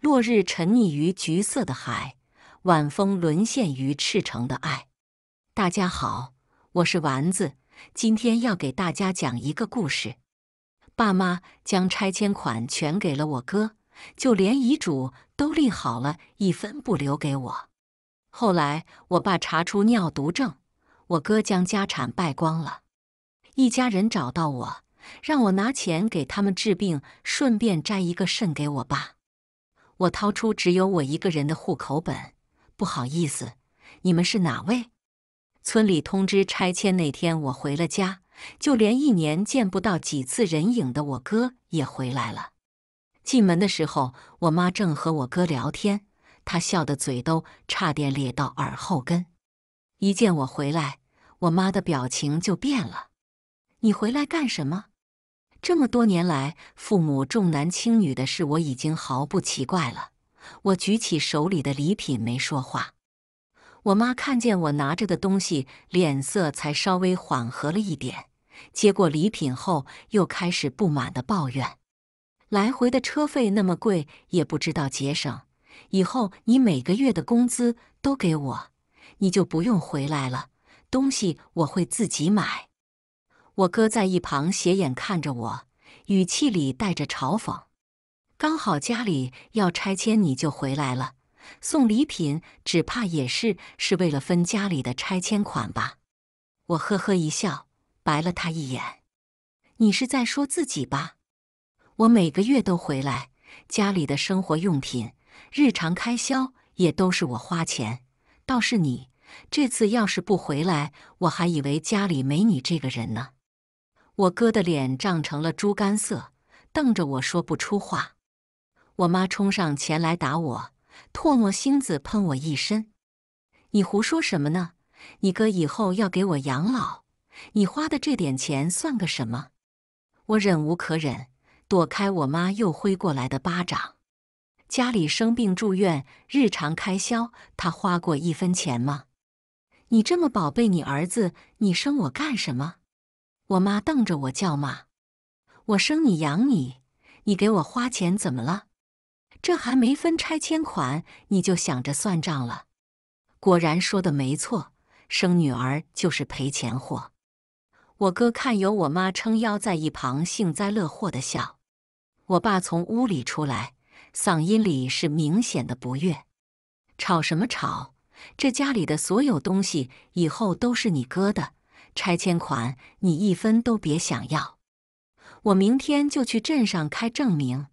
落日沉溺于橘色的海，晚风沦陷于赤诚的爱。大家好，我是丸子，今天要给大家讲一个故事。爸妈将拆迁款全给了我哥，就连遗嘱都立好了，一分不留给我。后来我爸查出尿毒症，我哥将家产败光了，一家人找到我。让我拿钱给他们治病，顺便摘一个肾给我爸。我掏出只有我一个人的户口本，不好意思，你们是哪位？村里通知拆迁那天，我回了家，就连一年见不到几次人影的我哥也回来了。进门的时候，我妈正和我哥聊天，她笑得嘴都差点咧到耳后根。一见我回来，我妈的表情就变了。你回来干什么？这么多年来，父母重男轻女的事我已经毫不奇怪了。我举起手里的礼品，没说话。我妈看见我拿着的东西，脸色才稍微缓和了一点。接过礼品后，又开始不满的抱怨：“来回的车费那么贵，也不知道节省。以后你每个月的工资都给我，你就不用回来了。东西我会自己买。”我哥在一旁斜眼看着我，语气里带着嘲讽。刚好家里要拆迁，你就回来了，送礼品只怕也是是为了分家里的拆迁款吧？我呵呵一笑，白了他一眼：“你是在说自己吧？我每个月都回来，家里的生活用品、日常开销也都是我花钱。倒是你，这次要是不回来，我还以为家里没你这个人呢。”我哥的脸涨成了猪肝色，瞪着我说不出话。我妈冲上前来打我，唾沫星子喷我一身。你胡说什么呢？你哥以后要给我养老，你花的这点钱算个什么？我忍无可忍，躲开我妈又挥过来的巴掌。家里生病住院、日常开销，他花过一分钱吗？你这么宝贝你儿子，你生我干什么？我妈瞪着我叫骂：“我生你养你，你给我花钱怎么了？这还没分拆迁款，你就想着算账了。果然说的没错，生女儿就是赔钱货。”我哥看有我妈撑腰，在一旁幸灾乐祸的笑。我爸从屋里出来，嗓音里是明显的不悦：“吵什么吵？这家里的所有东西以后都是你哥的。”拆迁款你一分都别想要，我明天就去镇上开证明。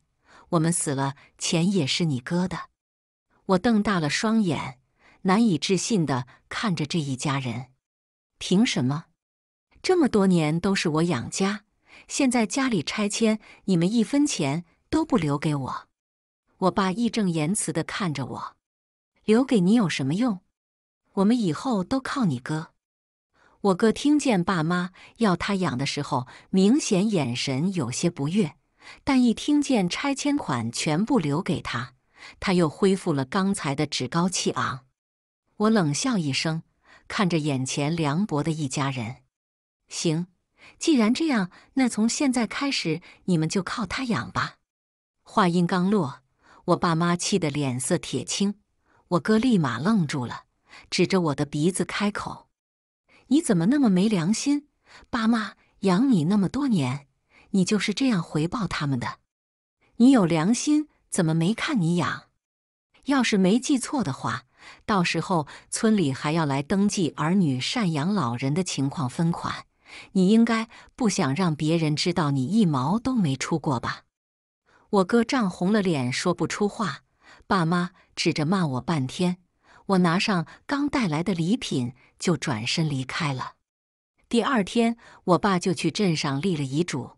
我们死了，钱也是你哥的。我瞪大了双眼，难以置信地看着这一家人。凭什么？这么多年都是我养家，现在家里拆迁，你们一分钱都不留给我。我爸义正言辞地看着我，留给你有什么用？我们以后都靠你哥。我哥听见爸妈要他养的时候，明显眼神有些不悦，但一听见拆迁款全部留给他，他又恢复了刚才的趾高气昂。我冷笑一声，看着眼前凉薄的一家人：“行，既然这样，那从现在开始，你们就靠他养吧。”话音刚落，我爸妈气得脸色铁青，我哥立马愣住了，指着我的鼻子开口。你怎么那么没良心？爸妈养你那么多年，你就是这样回报他们的？你有良心怎么没看你养？要是没记错的话，到时候村里还要来登记儿女赡养老人的情况分款，你应该不想让别人知道你一毛都没出过吧？我哥涨红了脸说不出话，爸妈指着骂我半天。我拿上刚带来的礼品，就转身离开了。第二天，我爸就去镇上立了遗嘱，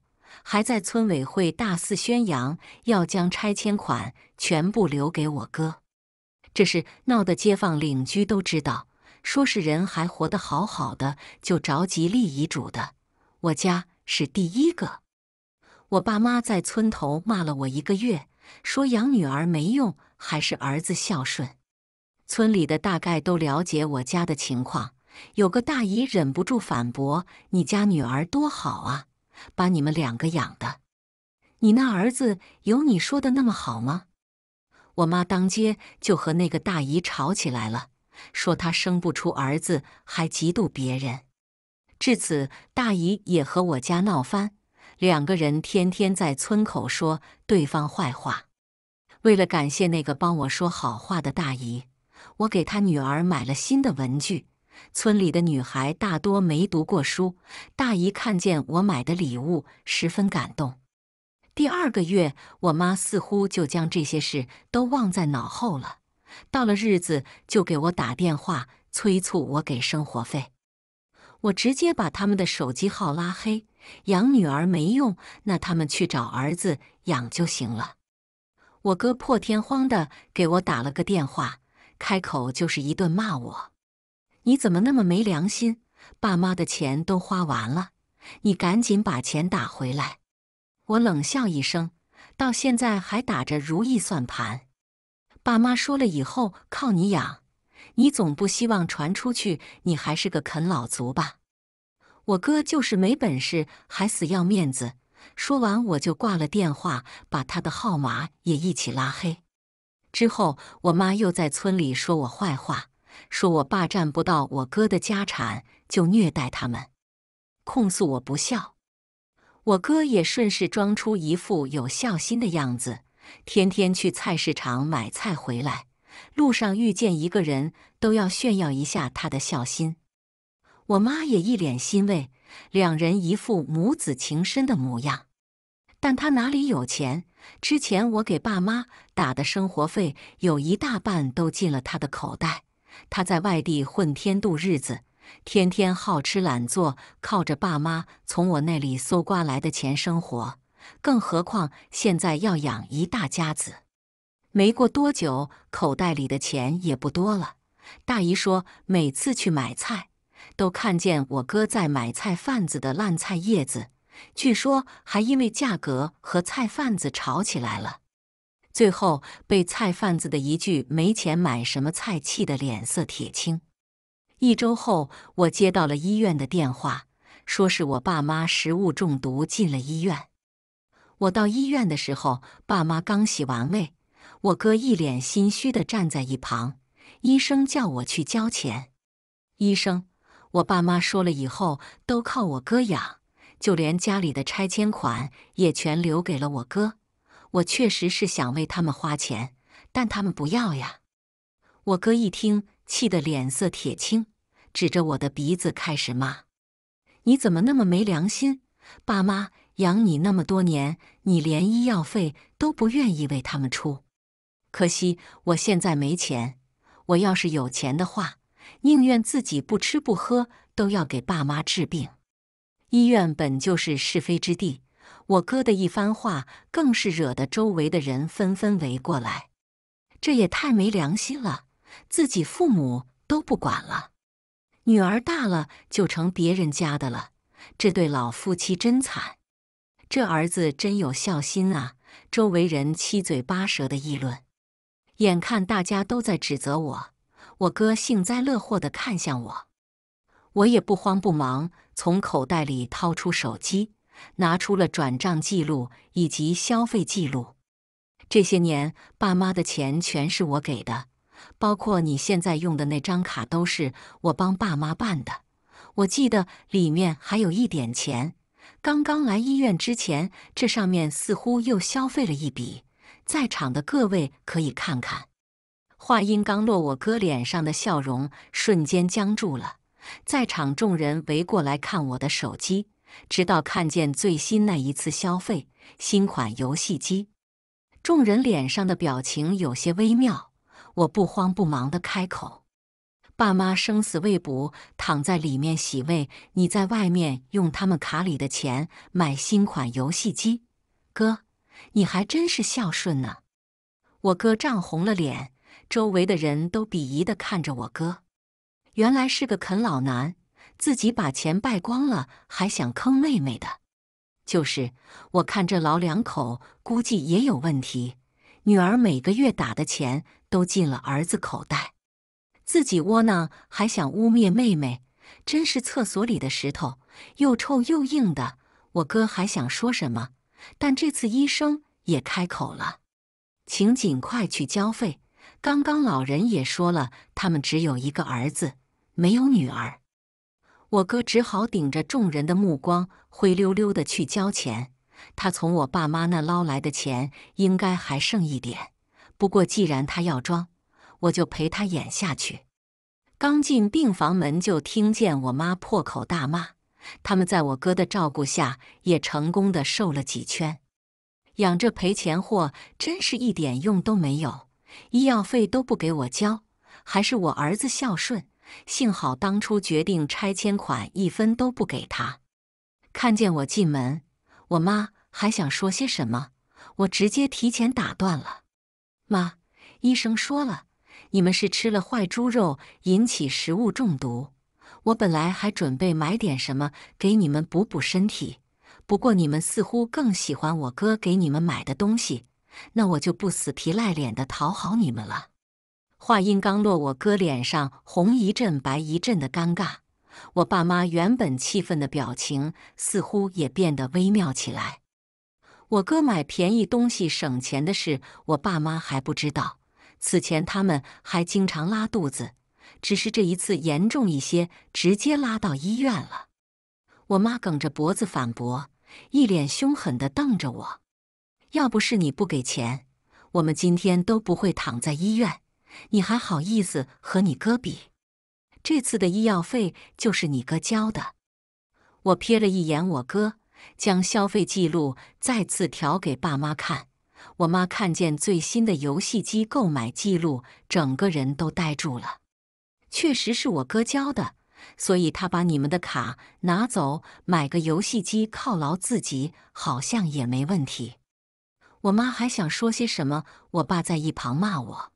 还在村委会大肆宣扬，要将拆迁款全部留给我哥。这事闹得街坊邻居都知道，说是人还活得好好的，就着急立遗嘱的。我家是第一个。我爸妈在村头骂了我一个月，说养女儿没用，还是儿子孝顺。村里的大概都了解我家的情况，有个大姨忍不住反驳：“你家女儿多好啊，把你们两个养的，你那儿子有你说的那么好吗？”我妈当街就和那个大姨吵起来了，说她生不出儿子还嫉妒别人。至此，大姨也和我家闹翻，两个人天天在村口说对方坏话。为了感谢那个帮我说好话的大姨。我给他女儿买了新的文具。村里的女孩大多没读过书，大姨看见我买的礼物，十分感动。第二个月，我妈似乎就将这些事都忘在脑后了。到了日子，就给我打电话催促我给生活费。我直接把他们的手机号拉黑。养女儿没用，那他们去找儿子养就行了。我哥破天荒的给我打了个电话。开口就是一顿骂我，你怎么那么没良心？爸妈的钱都花完了，你赶紧把钱打回来！我冷笑一声，到现在还打着如意算盘。爸妈说了，以后靠你养，你总不希望传出去你还是个啃老族吧？我哥就是没本事，还死要面子。说完我就挂了电话，把他的号码也一起拉黑。之后，我妈又在村里说我坏话，说我霸占不到我哥的家产就虐待他们，控诉我不孝。我哥也顺势装出一副有孝心的样子，天天去菜市场买菜回来，路上遇见一个人都要炫耀一下他的孝心。我妈也一脸欣慰，两人一副母子情深的模样。但他哪里有钱？之前我给爸妈打的生活费，有一大半都进了他的口袋。他在外地混天度日子，天天好吃懒做，靠着爸妈从我那里搜刮来的钱生活。更何况现在要养一大家子。没过多久，口袋里的钱也不多了。大姨说，每次去买菜，都看见我哥在买菜贩子的烂菜叶子。据说还因为价格和菜贩子吵起来了，最后被菜贩子的一句“没钱买什么菜”气得脸色铁青。一周后，我接到了医院的电话，说是我爸妈食物中毒进了医院。我到医院的时候，爸妈刚洗完胃，我哥一脸心虚地站在一旁。医生叫我去交钱。医生，我爸妈说了，以后都靠我哥养。就连家里的拆迁款也全留给了我哥。我确实是想为他们花钱，但他们不要呀。我哥一听，气得脸色铁青，指着我的鼻子开始骂：“你怎么那么没良心？爸妈养你那么多年，你连医药费都不愿意为他们出。可惜我现在没钱。我要是有钱的话，宁愿自己不吃不喝，都要给爸妈治病。”医院本就是是非之地，我哥的一番话更是惹得周围的人纷纷围过来。这也太没良心了，自己父母都不管了，女儿大了就成别人家的了。这对老夫妻真惨，这儿子真有孝心啊！周围人七嘴八舌的议论，眼看大家都在指责我，我哥幸灾乐祸的看向我，我也不慌不忙。从口袋里掏出手机，拿出了转账记录以及消费记录。这些年，爸妈的钱全是我给的，包括你现在用的那张卡都是我帮爸妈办的。我记得里面还有一点钱，刚刚来医院之前，这上面似乎又消费了一笔。在场的各位可以看看。话音刚落，我哥脸上的笑容瞬间僵住了。在场众人围过来看我的手机，直到看见最新那一次消费，新款游戏机。众人脸上的表情有些微妙。我不慌不忙地开口：“爸妈生死未卜，躺在里面洗胃，你在外面用他们卡里的钱买新款游戏机，哥，你还真是孝顺呢。”我哥涨红了脸，周围的人都鄙夷地看着我哥。原来是个啃老男，自己把钱败光了，还想坑妹妹的。就是我看这老两口估计也有问题，女儿每个月打的钱都进了儿子口袋，自己窝囊还想污蔑妹妹，真是厕所里的石头，又臭又硬的。我哥还想说什么，但这次医生也开口了，请尽快去交费。刚刚老人也说了，他们只有一个儿子。没有女儿，我哥只好顶着众人的目光，灰溜溜的去交钱。他从我爸妈那捞来的钱应该还剩一点，不过既然他要装，我就陪他演下去。刚进病房门，就听见我妈破口大骂：“他们在我哥的照顾下，也成功的瘦了几圈，养这赔钱货真是一点用都没有，医药费都不给我交，还是我儿子孝顺。”幸好当初决定拆迁款一分都不给他。看见我进门，我妈还想说些什么，我直接提前打断了。妈，医生说了，你们是吃了坏猪肉引起食物中毒。我本来还准备买点什么给你们补补身体，不过你们似乎更喜欢我哥给你们买的东西，那我就不死皮赖脸的讨好你们了。话音刚落，我哥脸上红一阵白一阵的，尴尬。我爸妈原本气愤的表情，似乎也变得微妙起来。我哥买便宜东西省钱的事，我爸妈还不知道。此前他们还经常拉肚子，只是这一次严重一些，直接拉到医院了。我妈梗着脖子反驳，一脸凶狠地瞪着我：“要不是你不给钱，我们今天都不会躺在医院。”你还好意思和你哥比？这次的医药费就是你哥交的。我瞥了一眼我哥，将消费记录再次调给爸妈看。我妈看见最新的游戏机购买记录，整个人都呆住了。确实是我哥交的，所以他把你们的卡拿走买个游戏机犒劳自己，好像也没问题。我妈还想说些什么，我爸在一旁骂我。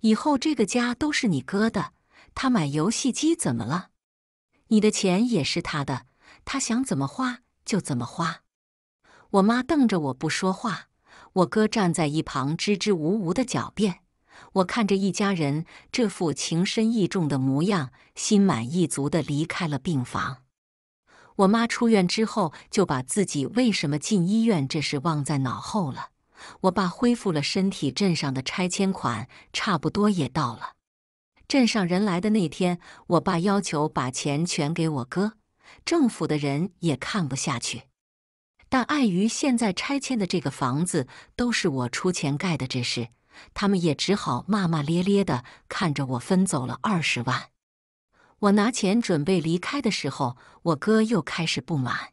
以后这个家都是你哥的，他买游戏机怎么了？你的钱也是他的，他想怎么花就怎么花。我妈瞪着我不说话，我哥站在一旁支支吾吾的狡辩。我看着一家人这副情深意重的模样，心满意足的离开了病房。我妈出院之后，就把自己为什么进医院这事忘在脑后了。我爸恢复了身体，镇上的拆迁款差不多也到了。镇上人来的那天，我爸要求把钱全给我哥，政府的人也看不下去，但碍于现在拆迁的这个房子都是我出钱盖的，这事他们也只好骂骂咧咧的看着我分走了二十万。我拿钱准备离开的时候，我哥又开始不满：“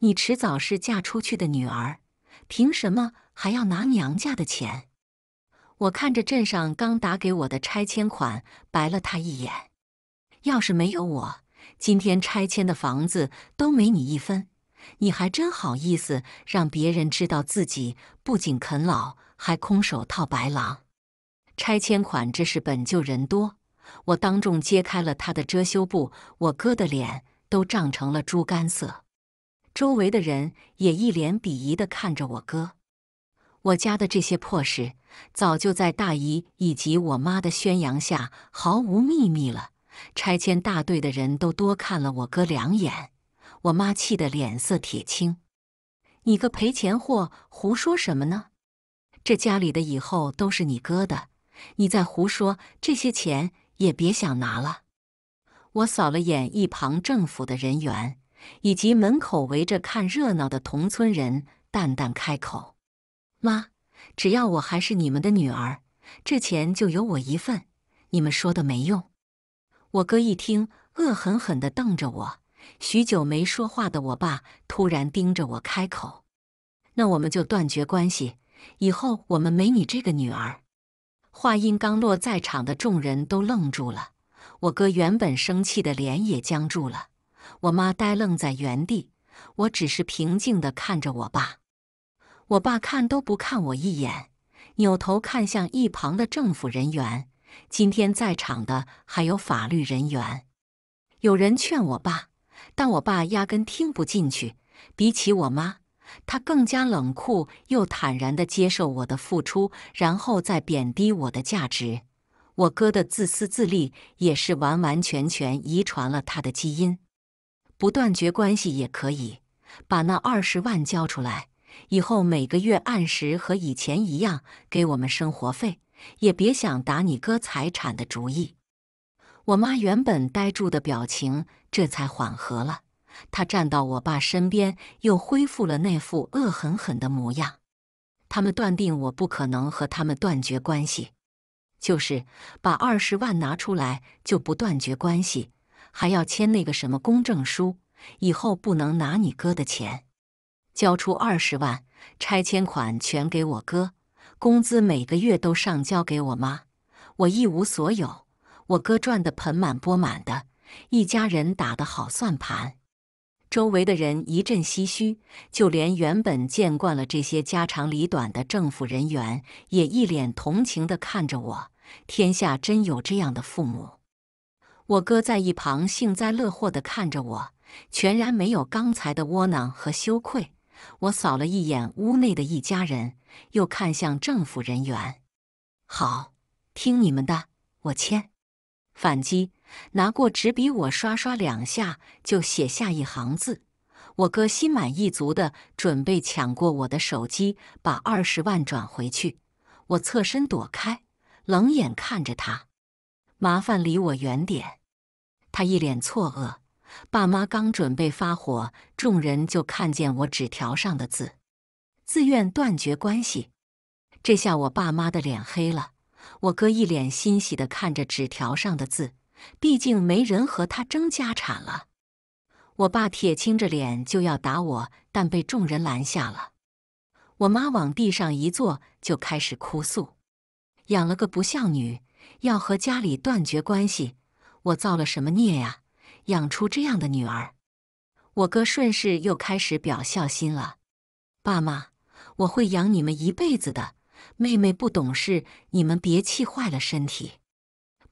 你迟早是嫁出去的女儿，凭什么？”还要拿娘家的钱，我看着镇上刚打给我的拆迁款，白了他一眼。要是没有我，今天拆迁的房子都没你一分，你还真好意思让别人知道自己不仅啃老，还空手套白狼？拆迁款这事本就人多，我当众揭开了他的遮羞布，我哥的脸都涨成了猪肝色，周围的人也一脸鄙夷的看着我哥。我家的这些破事，早就在大姨以及我妈的宣扬下毫无秘密了。拆迁大队的人都多看了我哥两眼，我妈气得脸色铁青：“你个赔钱货，胡说什么呢？这家里的以后都是你哥的，你再胡说，这些钱也别想拿了。”我扫了眼一旁政府的人员，以及门口围着看热闹的同村人，淡淡开口。妈，只要我还是你们的女儿，这钱就有我一份。你们说的没用。我哥一听，恶狠狠地瞪着我。许久没说话的我爸突然盯着我开口：“那我们就断绝关系，以后我们没你这个女儿。”话音刚落，在场的众人都愣住了。我哥原本生气的脸也僵住了。我妈呆愣在原地。我只是平静地看着我爸。我爸看都不看我一眼，扭头看向一旁的政府人员。今天在场的还有法律人员。有人劝我爸，但我爸压根听不进去。比起我妈，他更加冷酷又坦然的接受我的付出，然后再贬低我的价值。我哥的自私自利也是完完全全遗传了他的基因。不断绝关系也可以，把那二十万交出来。以后每个月按时和以前一样给我们生活费，也别想打你哥财产的主意。我妈原本呆住的表情这才缓和了，她站到我爸身边，又恢复了那副恶狠狠的模样。他们断定我不可能和他们断绝关系，就是把二十万拿出来就不断绝关系，还要签那个什么公证书，以后不能拿你哥的钱。交出二十万拆迁款全给我哥，工资每个月都上交给我妈，我一无所有。我哥赚得盆满钵满的，一家人打的好算盘。周围的人一阵唏嘘，就连原本见惯了这些家长里短的政府人员，也一脸同情地看着我。天下真有这样的父母？我哥在一旁幸灾乐祸地看着我，全然没有刚才的窝囊和羞愧。我扫了一眼屋内的一家人，又看向政府人员。好，听你们的，我签。反击，拿过纸笔，我刷刷两下就写下一行字。我哥心满意足地准备抢过我的手机，把二十万转回去。我侧身躲开，冷眼看着他，麻烦离我远点。他一脸错愕。爸妈刚准备发火，众人就看见我纸条上的字：“自愿断绝关系。”这下我爸妈的脸黑了，我哥一脸欣喜地看着纸条上的字，毕竟没人和他争家产了。我爸铁青着脸就要打我，但被众人拦下了。我妈往地上一坐，就开始哭诉：“养了个不孝女，要和家里断绝关系，我造了什么孽呀？”养出这样的女儿，我哥顺势又开始表孝心了。爸妈，我会养你们一辈子的。妹妹不懂事，你们别气坏了身体。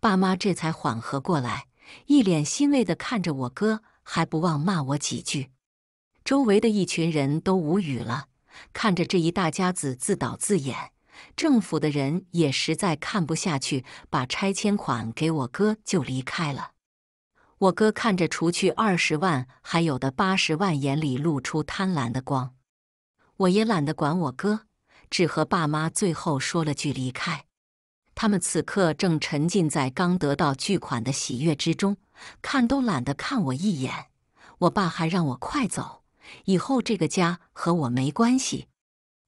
爸妈这才缓和过来，一脸欣慰地看着我哥，还不忘骂我几句。周围的一群人都无语了，看着这一大家子自导自演，政府的人也实在看不下去，把拆迁款给我哥就离开了。我哥看着除去二十万还有的八十万，眼里露出贪婪的光。我也懒得管我哥，只和爸妈最后说了句离开。他们此刻正沉浸在刚得到巨款的喜悦之中，看都懒得看我一眼。我爸还让我快走，以后这个家和我没关系。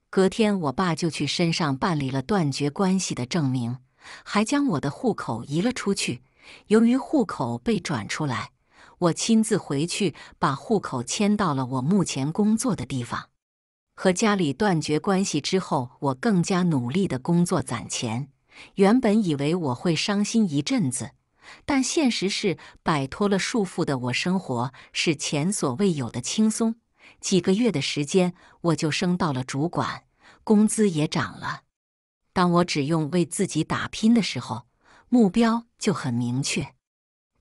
隔天，我爸就去身上办理了断绝关系的证明，还将我的户口移了出去。由于户口被转出来，我亲自回去把户口迁到了我目前工作的地方，和家里断绝关系之后，我更加努力的工作攒钱。原本以为我会伤心一阵子，但现实是摆脱了束缚的我，生活是前所未有的轻松。几个月的时间，我就升到了主管，工资也涨了。当我只用为自己打拼的时候，目标。就很明确。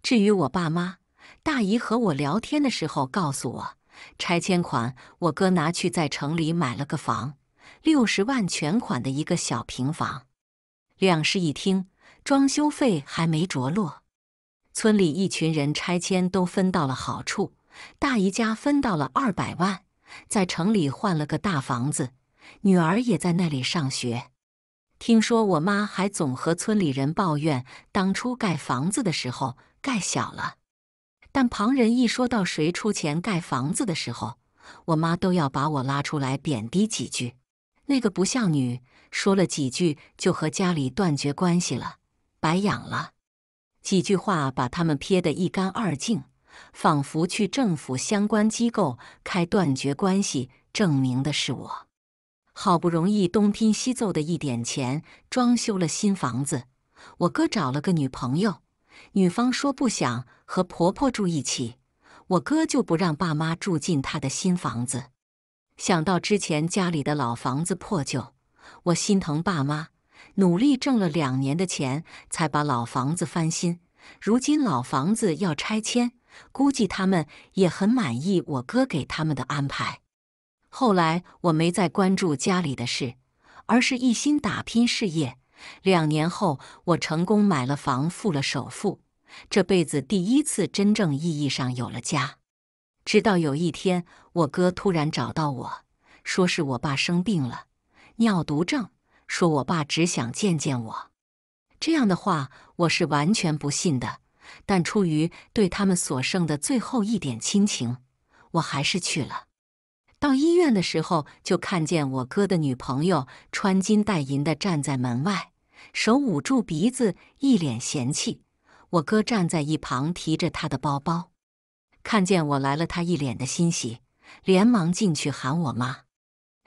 至于我爸妈、大姨和我聊天的时候告诉我，拆迁款我哥拿去在城里买了个房，六十万全款的一个小平房，两室一厅，装修费还没着落。村里一群人拆迁都分到了好处，大姨家分到了二百万，在城里换了个大房子，女儿也在那里上学。听说我妈还总和村里人抱怨，当初盖房子的时候盖小了。但旁人一说到谁出钱盖房子的时候，我妈都要把我拉出来贬低几句。那个不孝女说了几句，就和家里断绝关系了，白养了几句话，把他们撇得一干二净，仿佛去政府相关机构开断绝关系证明的是我。好不容易东拼西凑的一点钱装修了新房子，我哥找了个女朋友，女方说不想和婆婆住一起，我哥就不让爸妈住进他的新房子。想到之前家里的老房子破旧，我心疼爸妈，努力挣了两年的钱才把老房子翻新，如今老房子要拆迁，估计他们也很满意我哥给他们的安排。后来我没再关注家里的事，而是一心打拼事业。两年后，我成功买了房，付了首付，这辈子第一次真正意义上有了家。直到有一天，我哥突然找到我，说是我爸生病了，尿毒症，说我爸只想见见我。这样的话，我是完全不信的，但出于对他们所剩的最后一点亲情，我还是去了。到医院的时候，就看见我哥的女朋友穿金戴银的站在门外，手捂住鼻子，一脸嫌弃。我哥站在一旁提着他的包包，看见我来了，他一脸的欣喜，连忙进去喊我妈。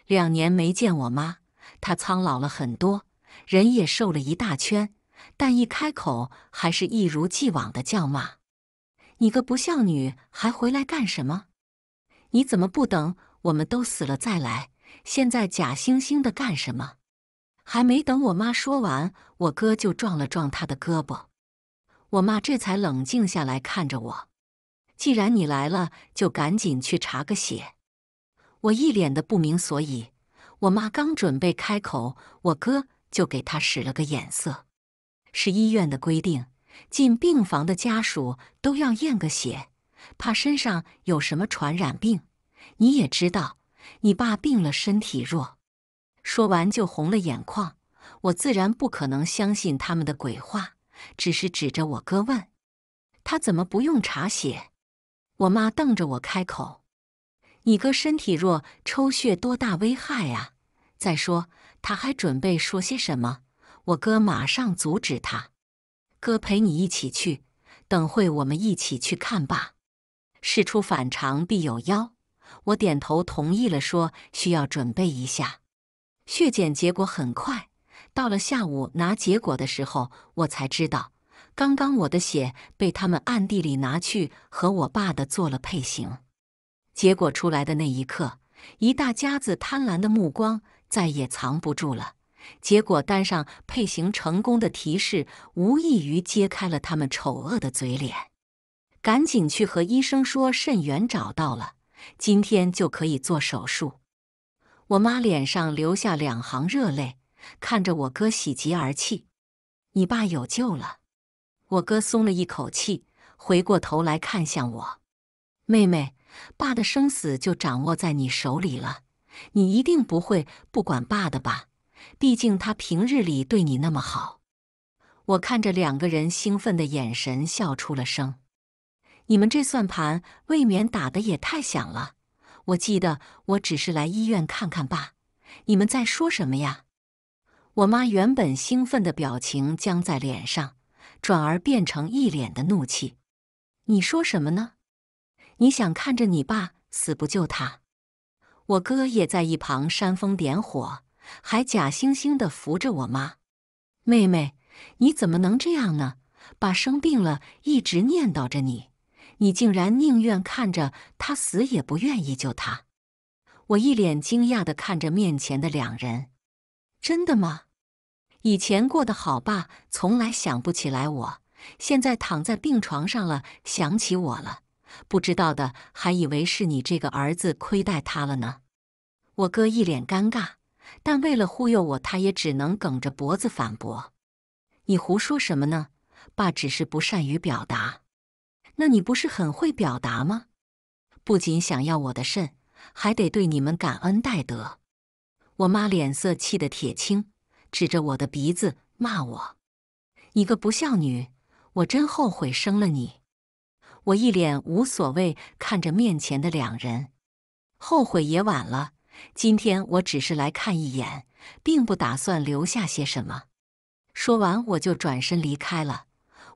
两年没见我妈，她苍老了很多，人也瘦了一大圈，但一开口还是一如既往的叫骂：“你个不孝女，还回来干什么？你怎么不等？”我们都死了再来，现在假惺惺的干什么？还没等我妈说完，我哥就撞了撞他的胳膊。我妈这才冷静下来，看着我：“既然你来了，就赶紧去查个血。”我一脸的不明所以。我妈刚准备开口，我哥就给她使了个眼色：“是医院的规定，进病房的家属都要验个血，怕身上有什么传染病。”你也知道，你爸病了，身体弱。说完就红了眼眶。我自然不可能相信他们的鬼话，只是指着我哥问：“他怎么不用查血？”我妈瞪着我开口：“你哥身体弱，抽血多大危害啊？”再说他还准备说些什么，我哥马上阻止他：“哥陪你一起去，等会我们一起去看吧。事出反常必有妖。”我点头同意了，说需要准备一下。血检结果很快到了下午，拿结果的时候，我才知道，刚刚我的血被他们暗地里拿去和我爸的做了配型。结果出来的那一刻，一大家子贪婪的目光再也藏不住了。结果单上配型成功的提示，无异于揭开了他们丑恶的嘴脸。赶紧去和医生说，肾源找到了。今天就可以做手术，我妈脸上流下两行热泪，看着我哥喜极而泣。你爸有救了，我哥松了一口气，回过头来看向我。妹妹，爸的生死就掌握在你手里了，你一定不会不管爸的吧？毕竟他平日里对你那么好。我看着两个人兴奋的眼神，笑出了声。你们这算盘未免打得也太响了！我记得我只是来医院看看爸，你们在说什么呀？我妈原本兴奋的表情僵在脸上，转而变成一脸的怒气。你说什么呢？你想看着你爸死不救他？我哥也在一旁煽风点火，还假惺惺的扶着我妈。妹妹，你怎么能这样呢？爸生病了，一直念叨着你。你竟然宁愿看着他死，也不愿意救他！我一脸惊讶地看着面前的两人，真的吗？以前过得好，爸从来想不起来，我现在躺在病床上了，想起我了，不知道的还以为是你这个儿子亏待他了呢。我哥一脸尴尬，但为了忽悠我，他也只能梗着脖子反驳：“你胡说什么呢？爸只是不善于表达。”那你不是很会表达吗？不仅想要我的肾，还得对你们感恩戴德。我妈脸色气得铁青，指着我的鼻子骂我：“你个不孝女，我真后悔生了你。”我一脸无所谓，看着面前的两人，后悔也晚了。今天我只是来看一眼，并不打算留下些什么。说完，我就转身离开了。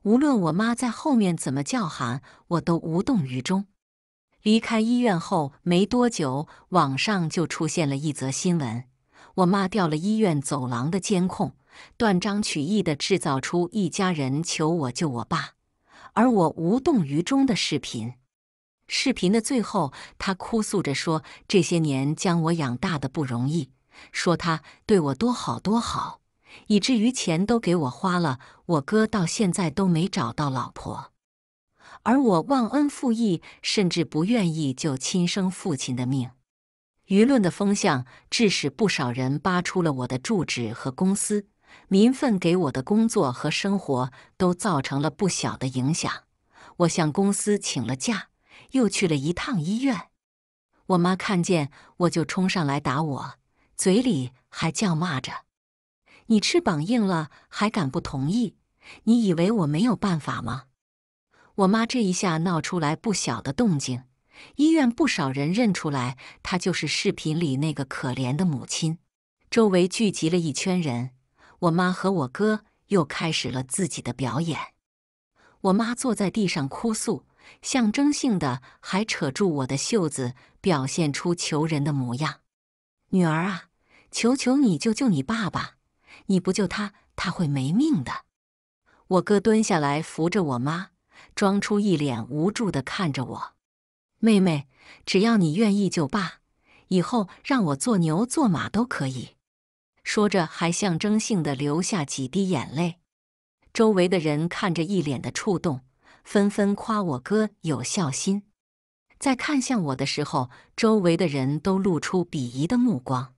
无论我妈在后面怎么叫喊，我都无动于衷。离开医院后没多久，网上就出现了一则新闻：我妈调了医院走廊的监控，断章取义的制造出一家人求我救我爸，而我无动于衷的视频。视频的最后，她哭诉着说：“这些年将我养大的不容易，说他对我多好多好。”以至于钱都给我花了，我哥到现在都没找到老婆，而我忘恩负义，甚至不愿意救亲生父亲的命。舆论的风向致使不少人扒出了我的住址和公司，民愤给我的工作和生活都造成了不小的影响。我向公司请了假，又去了一趟医院。我妈看见我就冲上来打我，嘴里还叫骂着。你翅膀硬了还敢不同意？你以为我没有办法吗？我妈这一下闹出来不小的动静，医院不少人认出来她就是视频里那个可怜的母亲。周围聚集了一圈人，我妈和我哥又开始了自己的表演。我妈坐在地上哭诉，象征性的还扯住我的袖子，表现出求人的模样：“女儿啊，求求你救救你爸爸！”你不救他，他会没命的。我哥蹲下来扶着我妈，装出一脸无助的看着我。妹妹，只要你愿意，就罢，以后让我做牛做马都可以。说着，还象征性的流下几滴眼泪。周围的人看着一脸的触动，纷纷夸我哥有孝心。在看向我的时候，周围的人都露出鄙夷的目光。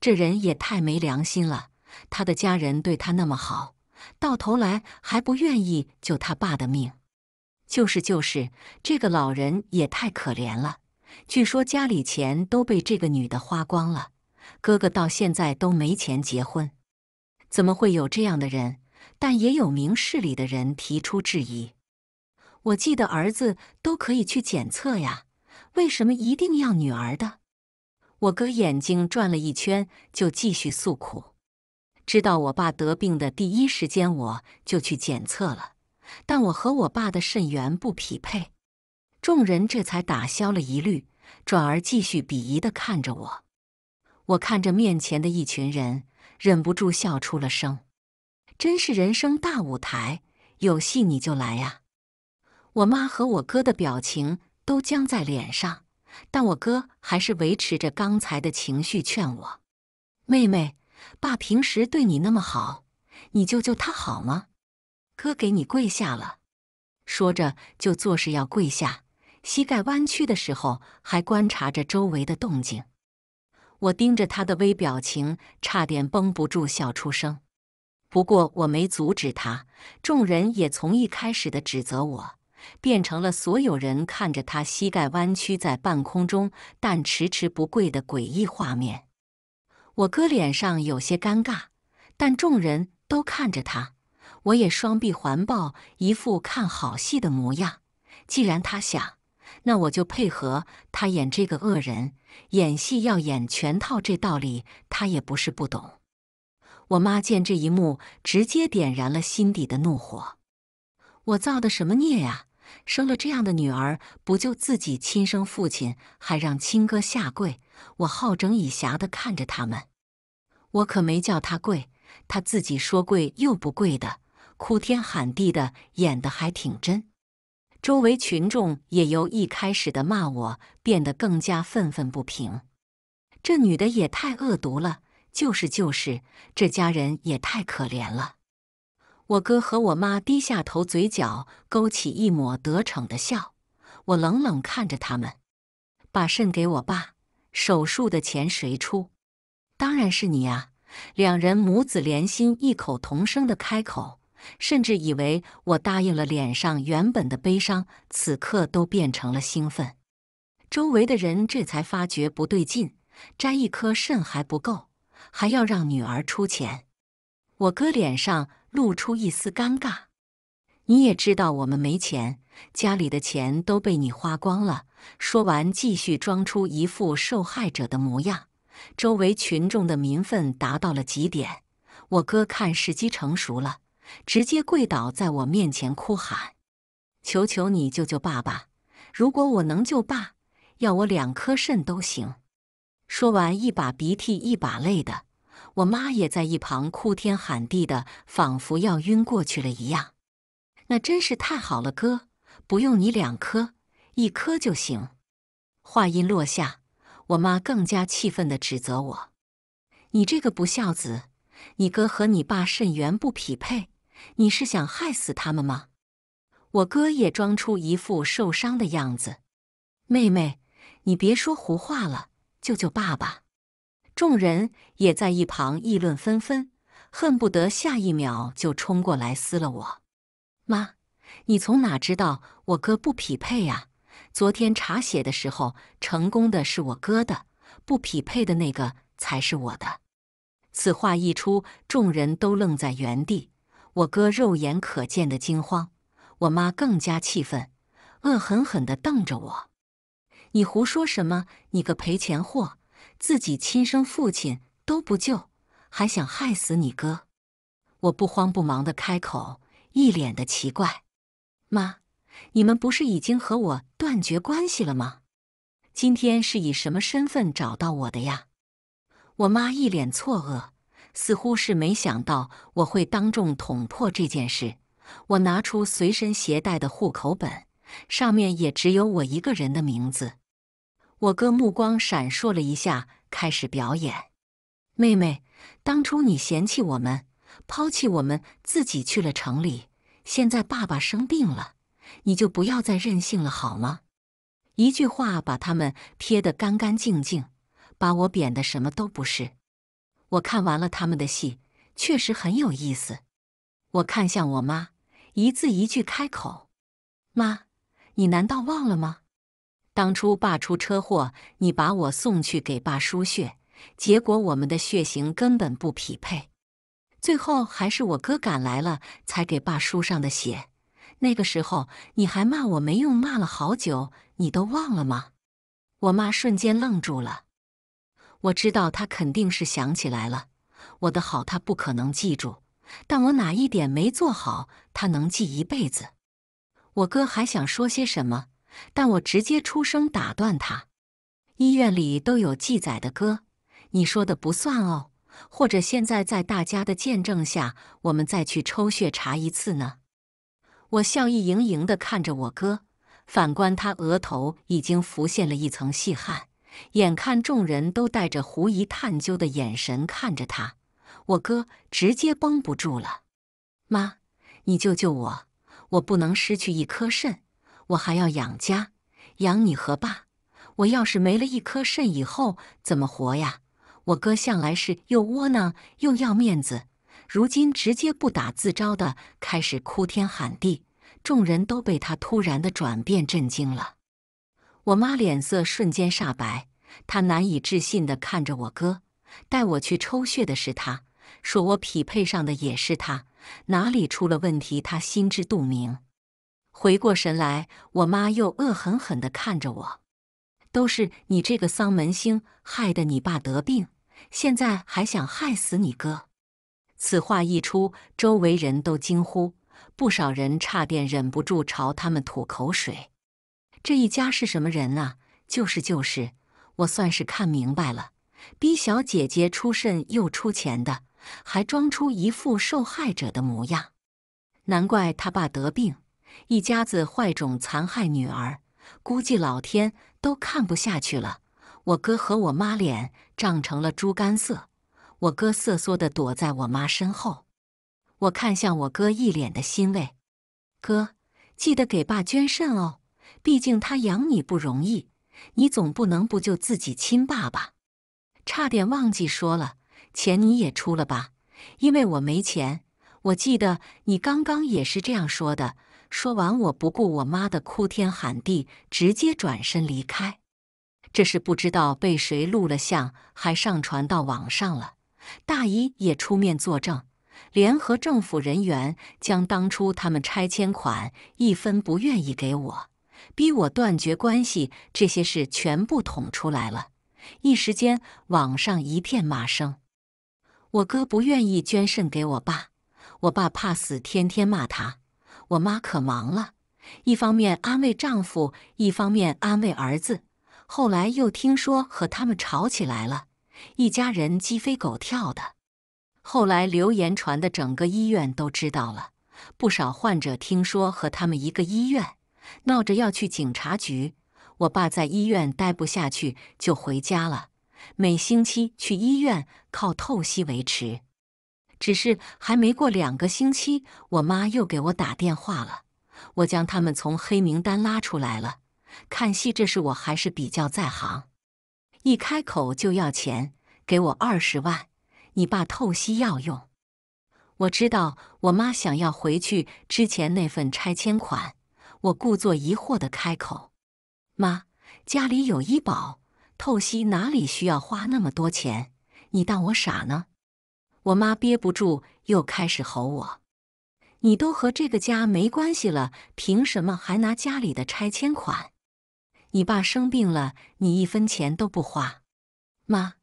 这人也太没良心了。他的家人对他那么好，到头来还不愿意救他爸的命，就是就是这个老人也太可怜了。据说家里钱都被这个女的花光了，哥哥到现在都没钱结婚，怎么会有这样的人？但也有明事理的人提出质疑。我记得儿子都可以去检测呀，为什么一定要女儿的？我哥眼睛转了一圈，就继续诉苦。知道我爸得病的第一时间，我就去检测了，但我和我爸的肾源不匹配，众人这才打消了疑虑，转而继续鄙夷地看着我。我看着面前的一群人，忍不住笑出了声，真是人生大舞台，有戏你就来呀！我妈和我哥的表情都僵在脸上，但我哥还是维持着刚才的情绪劝我：“妹妹。”爸平时对你那么好，你救救他好吗？哥，给你跪下了，说着就做事要跪下，膝盖弯曲的时候还观察着周围的动静。我盯着他的微表情，差点绷不住笑出声。不过我没阻止他，众人也从一开始的指责我，变成了所有人看着他膝盖弯曲在半空中，但迟迟不跪的诡异画面。我哥脸上有些尴尬，但众人都看着他，我也双臂环抱，一副看好戏的模样。既然他想，那我就配合他演这个恶人。演戏要演全套，这道理他也不是不懂。我妈见这一幕，直接点燃了心底的怒火。我造的什么孽呀？生了这样的女儿，不就自己亲生父亲还让亲哥下跪？我好整以暇地看着他们。我可没叫他跪，他自己说跪又不跪的，哭天喊地的，演的还挺真。周围群众也由一开始的骂我，变得更加愤愤不平。这女的也太恶毒了，就是就是，这家人也太可怜了。我哥和我妈低下头，嘴角勾起一抹得逞的笑。我冷冷看着他们，把肾给我爸，手术的钱谁出？当然是你啊！两人母子连心，异口同声的开口，甚至以为我答应了，脸上原本的悲伤此刻都变成了兴奋。周围的人这才发觉不对劲，摘一颗肾还不够，还要让女儿出钱。我哥脸上露出一丝尴尬，你也知道我们没钱，家里的钱都被你花光了。说完，继续装出一副受害者的模样。周围群众的民愤达到了极点，我哥看时机成熟了，直接跪倒在我面前哭喊：“求求你救救爸爸！如果我能救爸，要我两颗肾都行。”说完，一把鼻涕一把泪的。我妈也在一旁哭天喊地的，仿佛要晕过去了一样。那真是太好了，哥，不用你两颗，一颗就行。话音落下。我妈更加气愤地指责我：“你这个不孝子，你哥和你爸肾源不匹配，你是想害死他们吗？”我哥也装出一副受伤的样子：“妹妹，你别说胡话了，救救爸爸！”众人也在一旁议论纷纷，恨不得下一秒就冲过来撕了我。妈，你从哪知道我哥不匹配啊？昨天查血的时候，成功的是我哥的，不匹配的那个才是我的。此话一出，众人都愣在原地。我哥肉眼可见的惊慌，我妈更加气愤，恶狠狠地瞪着我：“你胡说什么？你个赔钱货，自己亲生父亲都不救，还想害死你哥？”我不慌不忙地开口，一脸的奇怪：“妈。”你们不是已经和我断绝关系了吗？今天是以什么身份找到我的呀？我妈一脸错愕，似乎是没想到我会当众捅破这件事。我拿出随身携带的户口本，上面也只有我一个人的名字。我哥目光闪烁了一下，开始表演。妹妹，当初你嫌弃我们，抛弃我们，自己去了城里。现在爸爸生病了。你就不要再任性了，好吗？一句话把他们撇得干干净净，把我贬得什么都不是。我看完了他们的戏，确实很有意思。我看向我妈，一字一句开口：“妈，你难道忘了吗？当初爸出车祸，你把我送去给爸输血，结果我们的血型根本不匹配，最后还是我哥赶来了，才给爸输上的血。”那个时候你还骂我没用，骂了好久，你都忘了吗？我妈瞬间愣住了，我知道她肯定是想起来了我的好，她不可能记住，但我哪一点没做好，她能记一辈子？我哥还想说些什么，但我直接出声打断他。医院里都有记载的，哥，你说的不算哦，或者现在在大家的见证下，我们再去抽血查一次呢？我笑意盈盈地看着我哥，反观他额头已经浮现了一层细汗，眼看众人都带着狐疑探究的眼神看着他，我哥直接绷不住了：“妈，你救救我！我不能失去一颗肾，我还要养家，养你和爸。我要是没了一颗肾，以后怎么活呀？”我哥向来是又窝囊又要面子。如今直接不打自招的开始哭天喊地，众人都被他突然的转变震惊了。我妈脸色瞬间煞白，她难以置信的看着我哥。带我去抽血的是他，说我匹配上的也是他，哪里出了问题？他心知肚明。回过神来，我妈又恶狠狠地看着我：“都是你这个丧门星害得你爸得病，现在还想害死你哥。”此话一出，周围人都惊呼，不少人差点忍不住朝他们吐口水。这一家是什么人啊？就是就是，我算是看明白了，逼小姐姐出肾又出钱的，还装出一副受害者的模样。难怪他爸得病，一家子坏种残害女儿，估计老天都看不下去了。我哥和我妈脸涨成了猪肝色。我哥瑟缩的躲在我妈身后，我看向我哥一脸的欣慰。哥，记得给爸捐肾哦，毕竟他养你不容易，你总不能不救自己亲爸爸。差点忘记说了，钱你也出了吧，因为我没钱。我记得你刚刚也是这样说的。说完，我不顾我妈的哭天喊地，直接转身离开。这是不知道被谁录了像，还上传到网上了。大姨也出面作证，联合政府人员将当初他们拆迁款一分不愿意给我，逼我断绝关系这些事全部捅出来了。一时间，网上一片骂声。我哥不愿意捐肾给我爸，我爸怕死，天天骂他。我妈可忙了，一方面安慰丈夫，一方面安慰儿子。后来又听说和他们吵起来了。一家人鸡飞狗跳的。后来流言传的整个医院都知道了，不少患者听说和他们一个医院，闹着要去警察局。我爸在医院待不下去，就回家了。每星期去医院靠透析维持。只是还没过两个星期，我妈又给我打电话了。我将他们从黑名单拉出来了。看戏这事我还是比较在行。一开口就要钱，给我二十万，你爸透析要用。我知道我妈想要回去之前那份拆迁款，我故作疑惑的开口：“妈，家里有医保，透析哪里需要花那么多钱？你当我傻呢？”我妈憋不住又开始吼我：“你都和这个家没关系了，凭什么还拿家里的拆迁款？”你爸生病了，你一分钱都不花，妈，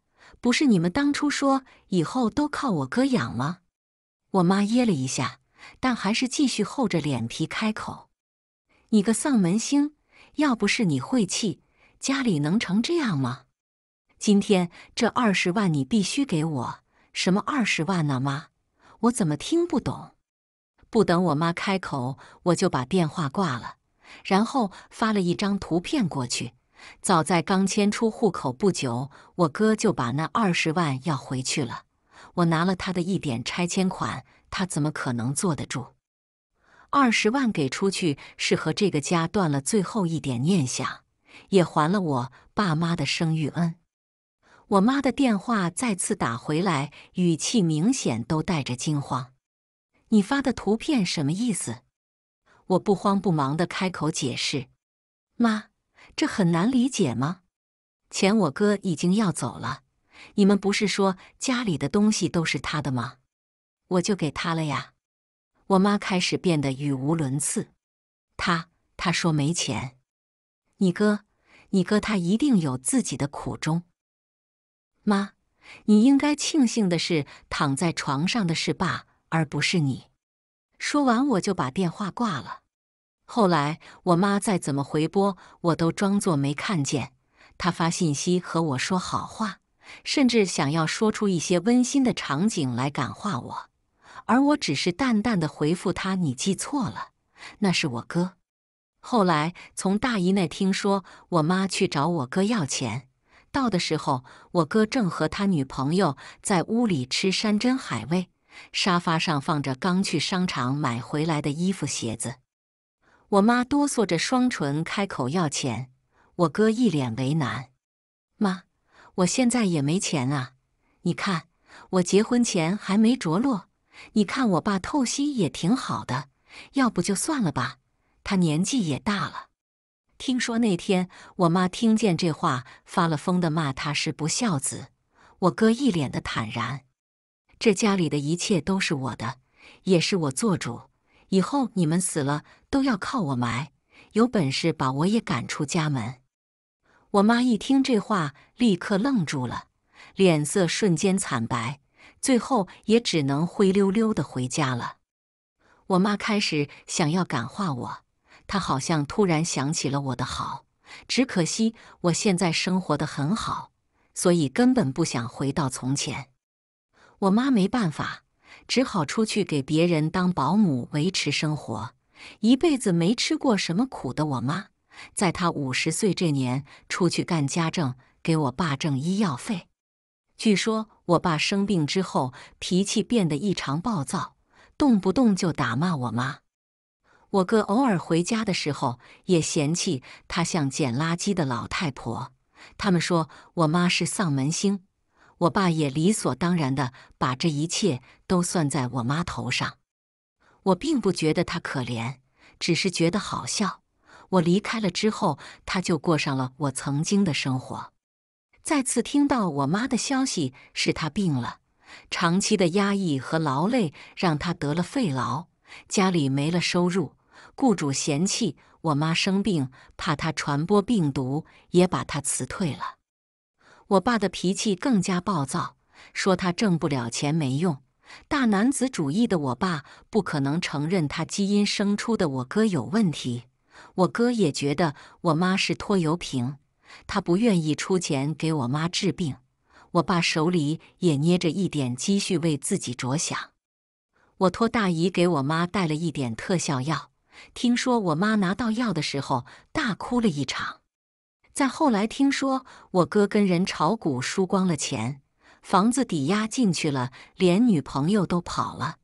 不是你们当初说以后都靠我哥养吗？我妈噎了一下，但还是继续厚着脸皮开口：“你个丧门星，要不是你晦气，家里能成这样吗？今天这二十万你必须给我，什么二十万呢？妈，我怎么听不懂？”不等我妈开口，我就把电话挂了。然后发了一张图片过去。早在刚迁出户口不久，我哥就把那二十万要回去了。我拿了他的一点拆迁款，他怎么可能坐得住？二十万给出去，是和这个家断了最后一点念想，也还了我爸妈的生育恩。我妈的电话再次打回来，语气明显都带着惊慌：“你发的图片什么意思？”我不慌不忙的开口解释：“妈，这很难理解吗？钱我哥已经要走了，你们不是说家里的东西都是他的吗？我就给他了呀。”我妈开始变得语无伦次：“他他说没钱，你哥，你哥他一定有自己的苦衷。妈，你应该庆幸的是躺在床上的是爸，而不是你。”说完，我就把电话挂了。后来我妈再怎么回拨，我都装作没看见。她发信息和我说好话，甚至想要说出一些温馨的场景来感化我，而我只是淡淡的回复她：“你记错了，那是我哥。”后来从大姨那听说，我妈去找我哥要钱，到的时候我哥正和他女朋友在屋里吃山珍海味。沙发上放着刚去商场买回来的衣服、鞋子。我妈哆嗦着双唇开口要钱，我哥一脸为难：“妈，我现在也没钱啊！你看我结婚前还没着落，你看我爸透析也挺好的，要不就算了吧，他年纪也大了。”听说那天我妈听见这话，发了疯的骂他是不孝子。我哥一脸的坦然。这家里的一切都是我的，也是我做主。以后你们死了都要靠我埋，有本事把我也赶出家门！我妈一听这话，立刻愣住了，脸色瞬间惨白，最后也只能灰溜溜的回家了。我妈开始想要感化我，她好像突然想起了我的好，只可惜我现在生活的很好，所以根本不想回到从前。我妈没办法，只好出去给别人当保姆维持生活。一辈子没吃过什么苦的我妈，在她五十岁这年出去干家政，给我爸挣医药费。据说我爸生病之后脾气变得异常暴躁，动不动就打骂我妈。我哥偶尔回家的时候也嫌弃她像捡垃圾的老太婆。他们说我妈是丧门星。我爸也理所当然的把这一切都算在我妈头上，我并不觉得他可怜，只是觉得好笑。我离开了之后，他就过上了我曾经的生活。再次听到我妈的消息，是她病了，长期的压抑和劳累让她得了肺痨。家里没了收入，雇主嫌弃我妈生病，怕她传播病毒，也把她辞退了。我爸的脾气更加暴躁，说他挣不了钱没用。大男子主义的我爸不可能承认他基因生出的我哥有问题。我哥也觉得我妈是拖油瓶，他不愿意出钱给我妈治病。我爸手里也捏着一点积蓄，为自己着想。我托大姨给我妈带了一点特效药，听说我妈拿到药的时候大哭了一场。再后来听说我哥跟人炒股输光了钱，房子抵押进去了，连女朋友都跑了。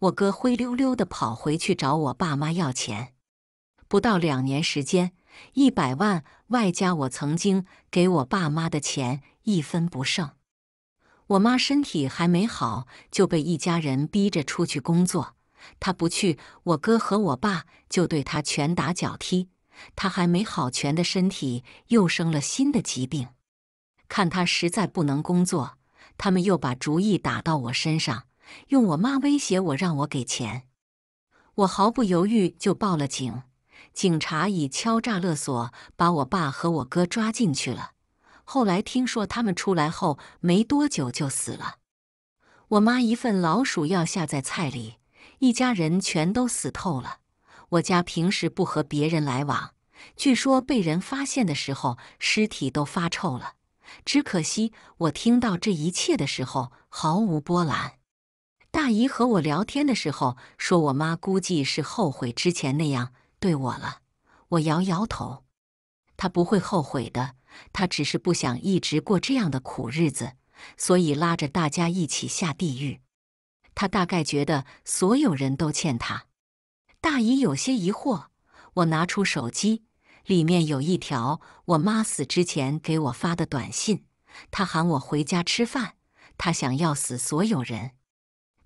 我哥灰溜溜的跑回去找我爸妈要钱，不到两年时间，一百万外加我曾经给我爸妈的钱一分不剩。我妈身体还没好，就被一家人逼着出去工作，她不去，我哥和我爸就对她拳打脚踢。他还没好全的身体又生了新的疾病，看他实在不能工作，他们又把主意打到我身上，用我妈威胁我，让我给钱。我毫不犹豫就报了警，警察以敲诈勒索把我爸和我哥抓进去了。后来听说他们出来后没多久就死了。我妈一份老鼠药下在菜里，一家人全都死透了。我家平时不和别人来往，据说被人发现的时候，尸体都发臭了。只可惜我听到这一切的时候毫无波澜。大姨和我聊天的时候说，我妈估计是后悔之前那样对我了。我摇摇头，她不会后悔的，她只是不想一直过这样的苦日子，所以拉着大家一起下地狱。她大概觉得所有人都欠她。大姨有些疑惑。我拿出手机，里面有一条我妈死之前给我发的短信。她喊我回家吃饭，她想要死所有人。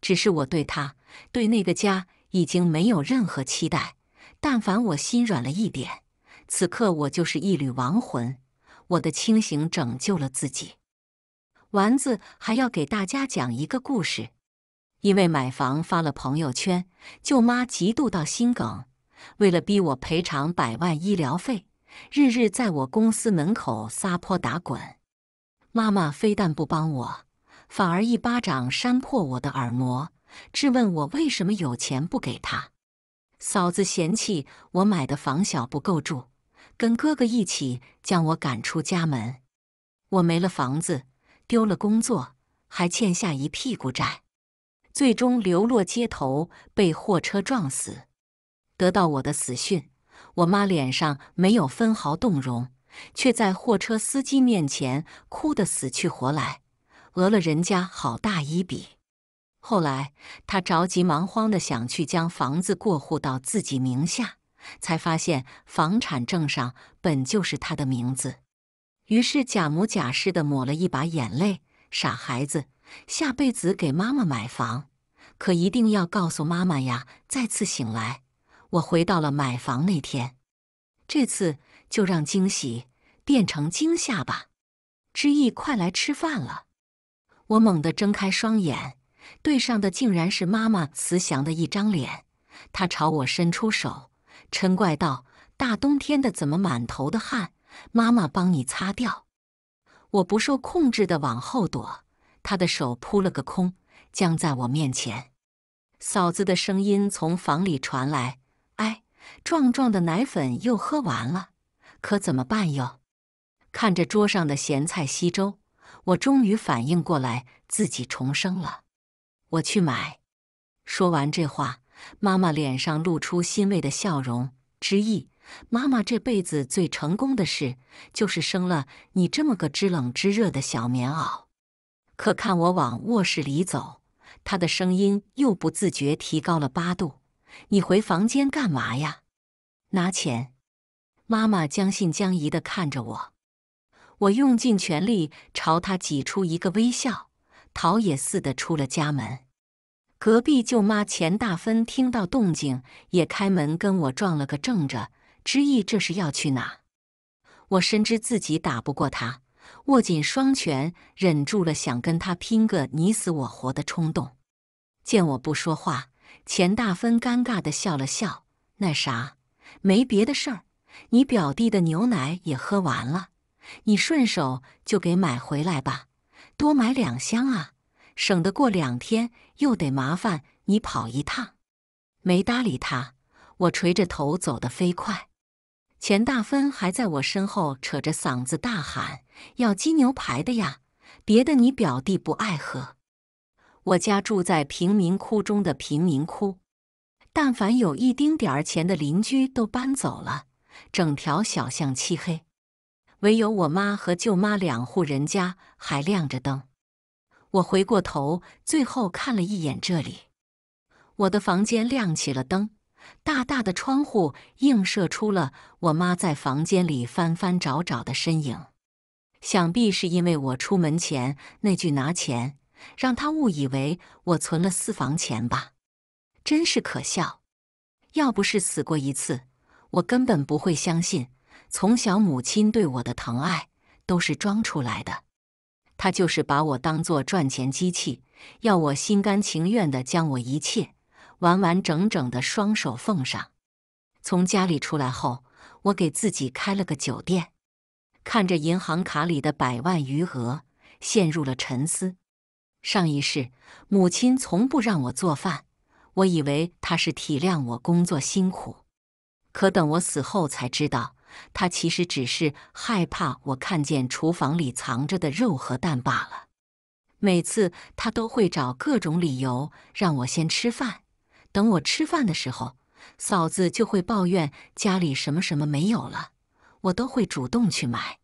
只是我对她、对那个家已经没有任何期待。但凡我心软了一点，此刻我就是一缕亡魂。我的清醒拯救了自己。丸子还要给大家讲一个故事。因为买房发了朋友圈，舅妈嫉妒到心梗，为了逼我赔偿百万医疗费，日日在我公司门口撒泼打滚。妈妈非但不帮我，反而一巴掌扇破我的耳膜，质问我为什么有钱不给她。嫂子嫌弃我买的房小不够住，跟哥哥一起将我赶出家门。我没了房子，丢了工作，还欠下一屁股债。最终流落街头，被货车撞死。得到我的死讯，我妈脸上没有分毫动容，却在货车司机面前哭得死去活来，讹了人家好大一笔。后来，她着急忙慌地想去将房子过户到自己名下，才发现房产证上本就是她的名字，于是假模假式的抹了一把眼泪：“傻孩子。”下辈子给妈妈买房，可一定要告诉妈妈呀！再次醒来，我回到了买房那天，这次就让惊喜变成惊吓吧！知意，快来吃饭了！我猛地睁开双眼，对上的竟然是妈妈慈祥的一张脸，她朝我伸出手，嗔怪道：“大冬天的怎么满头的汗？妈妈帮你擦掉。”我不受控制地往后躲。他的手扑了个空，僵在我面前。嫂子的声音从房里传来：“哎，壮壮的奶粉又喝完了，可怎么办哟？”看着桌上的咸菜稀粥，我终于反应过来，自己重生了。我去买。说完这话，妈妈脸上露出欣慰的笑容，之意：妈妈这辈子最成功的事，就是生了你这么个知冷知热的小棉袄。可看我往卧室里走，他的声音又不自觉提高了八度。你回房间干嘛呀？拿钱。妈妈将信将疑地看着我，我用尽全力朝他挤出一个微笑，逃也似的出了家门。隔壁舅妈钱大芬听到动静，也开门跟我撞了个正着，知意这是要去哪？我深知自己打不过他。握紧双拳，忍住了想跟他拼个你死我活的冲动。见我不说话，钱大芬尴尬地笑了笑：“那啥，没别的事儿，你表弟的牛奶也喝完了，你顺手就给买回来吧，多买两箱啊，省得过两天又得麻烦你跑一趟。”没搭理他，我垂着头走得飞快。钱大芬还在我身后扯着嗓子大喊：“要金牛排的呀！别的你表弟不爱喝。”我家住在贫民窟中的贫民窟，但凡有一丁点儿钱的邻居都搬走了，整条小巷漆黑，唯有我妈和舅妈两户人家还亮着灯。我回过头，最后看了一眼这里，我的房间亮起了灯。大大的窗户映射出了我妈在房间里翻翻找找的身影，想必是因为我出门前那句拿钱，让她误以为我存了私房钱吧？真是可笑！要不是死过一次，我根本不会相信，从小母亲对我的疼爱都是装出来的。她就是把我当做赚钱机器，要我心甘情愿地将我一切。完完整整的双手奉上。从家里出来后，我给自己开了个酒店，看着银行卡里的百万余额，陷入了沉思。上一世，母亲从不让我做饭，我以为她是体谅我工作辛苦，可等我死后才知道，她其实只是害怕我看见厨房里藏着的肉和蛋罢了。每次她都会找各种理由让我先吃饭。等我吃饭的时候，嫂子就会抱怨家里什么什么没有了，我都会主动去买。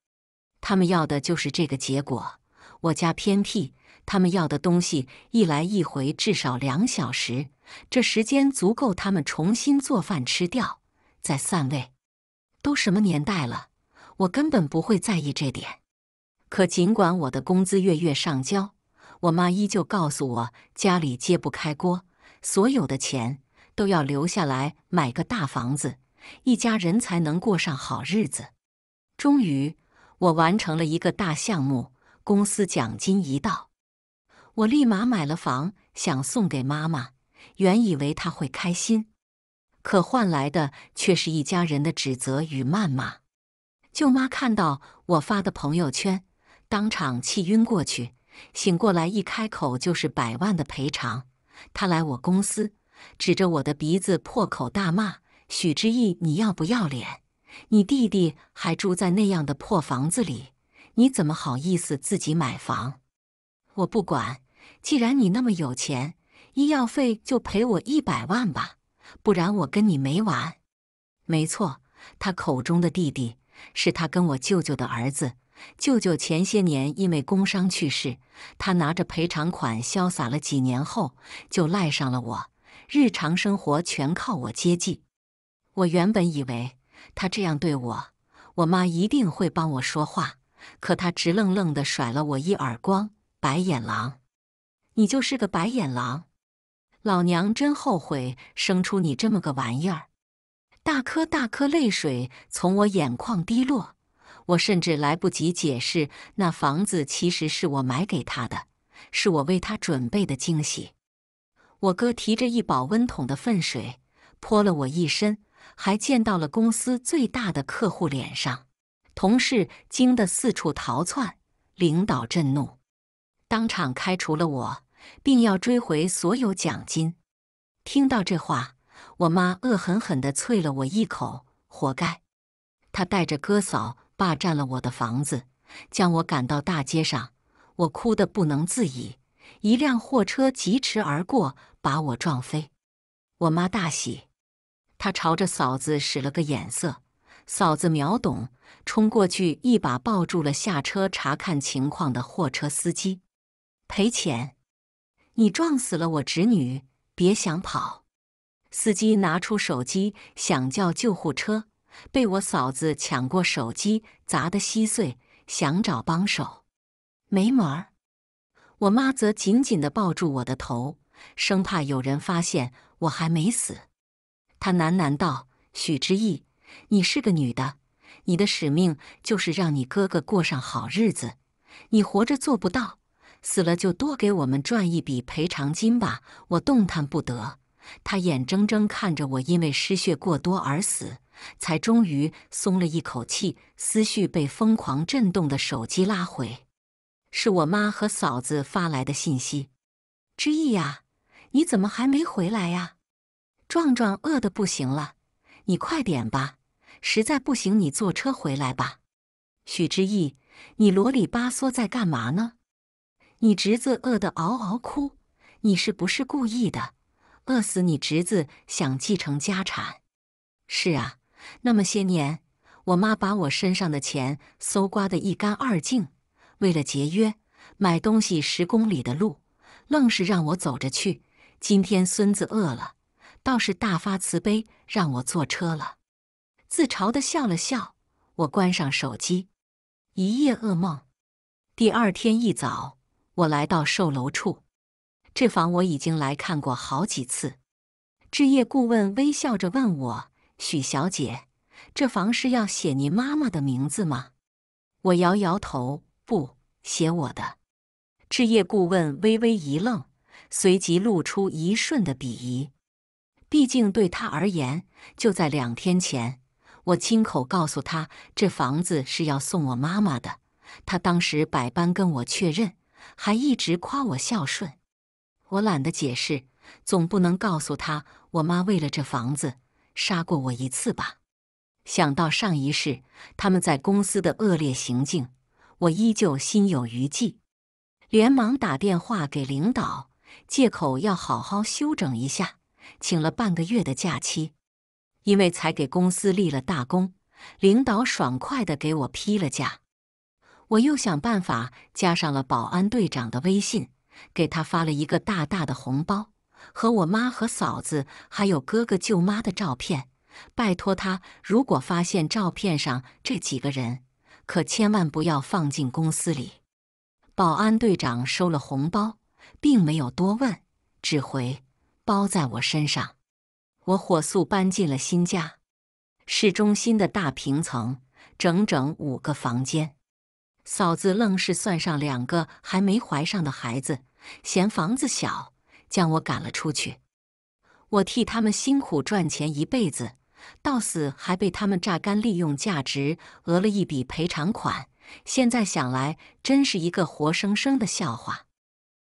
他们要的就是这个结果。我家偏僻，他们要的东西一来一回至少两小时，这时间足够他们重新做饭吃掉，再散味。都什么年代了，我根本不会在意这点。可尽管我的工资月月上交，我妈依旧告诉我家里揭不开锅。所有的钱都要留下来买个大房子，一家人才能过上好日子。终于，我完成了一个大项目，公司奖金一到，我立马买了房，想送给妈妈。原以为她会开心，可换来的却是一家人的指责与谩骂。舅妈看到我发的朋友圈，当场气晕过去，醒过来一开口就是百万的赔偿。他来我公司，指着我的鼻子破口大骂：“许之意，你要不要脸？你弟弟还住在那样的破房子里，你怎么好意思自己买房？”我不管，既然你那么有钱，医药费就赔我一百万吧，不然我跟你没完。没错，他口中的弟弟是他跟我舅舅的儿子。舅舅前些年因为工伤去世，他拿着赔偿款潇洒了几年后，就赖上了我，日常生活全靠我接济。我原本以为他这样对我，我妈一定会帮我说话，可他直愣愣地甩了我一耳光：“白眼狼！你就是个白眼狼！老娘真后悔生出你这么个玩意儿！”大颗大颗泪水从我眼眶滴落。我甚至来不及解释，那房子其实是我买给他的，是我为他准备的惊喜。我哥提着一保温桶的粪水，泼了我一身，还溅到了公司最大的客户脸上。同事惊得四处逃窜，领导震怒，当场开除了我，并要追回所有奖金。听到这话，我妈恶狠狠地啐了我一口：“活该！”她带着哥嫂。霸占了我的房子，将我赶到大街上，我哭得不能自已。一辆货车疾驰而过，把我撞飞。我妈大喜，她朝着嫂子使了个眼色，嫂子秒懂，冲过去一把抱住了下车查看情况的货车司机。赔钱！你撞死了我侄女，别想跑！司机拿出手机想叫救护车。被我嫂子抢过手机砸得稀碎，想找帮手，没门儿。我妈则紧紧地抱住我的头，生怕有人发现我还没死。她喃喃道：“许之意，你是个女的，你的使命就是让你哥哥过上好日子。你活着做不到，死了就多给我们赚一笔赔偿金吧。”我动弹不得，她眼睁睁看着我因为失血过多而死。才终于松了一口气，思绪被疯狂震动的手机拉回。是我妈和嫂子发来的信息：“知意呀，你怎么还没回来呀？壮壮饿得不行了，你快点吧！实在不行，你坐车回来吧。”许知意，你啰里吧嗦在干嘛呢？你侄子饿得嗷嗷哭，你是不是故意的？饿死你侄子，想继承家产？是啊。那么些年，我妈把我身上的钱搜刮得一干二净。为了节约，买东西十公里的路，愣是让我走着去。今天孙子饿了，倒是大发慈悲让我坐车了。自嘲地笑了笑，我关上手机。一夜噩梦。第二天一早，我来到售楼处，这房我已经来看过好几次。置业顾问微笑着问我。许小姐，这房是要写您妈妈的名字吗？我摇摇头，不写我的。置业顾问微微一愣，随即露出一瞬的鄙夷。毕竟对他而言，就在两天前，我亲口告诉他这房子是要送我妈妈的，他当时百般跟我确认，还一直夸我孝顺。我懒得解释，总不能告诉他我妈为了这房子。杀过我一次吧！想到上一世他们在公司的恶劣行径，我依旧心有余悸，连忙打电话给领导，借口要好好休整一下，请了半个月的假期。因为才给公司立了大功，领导爽快的给我批了假。我又想办法加上了保安队长的微信，给他发了一个大大的红包。和我妈、和嫂子、还有哥哥、舅妈的照片，拜托他，如果发现照片上这几个人，可千万不要放进公司里。保安队长收了红包，并没有多问，只回：“包在我身上。”我火速搬进了新家，市中心的大平层，整整五个房间。嫂子愣是算上两个还没怀上的孩子，嫌房子小。将我赶了出去。我替他们辛苦赚钱一辈子，到死还被他们榨干利用价值，讹了一笔赔偿款。现在想来，真是一个活生生的笑话。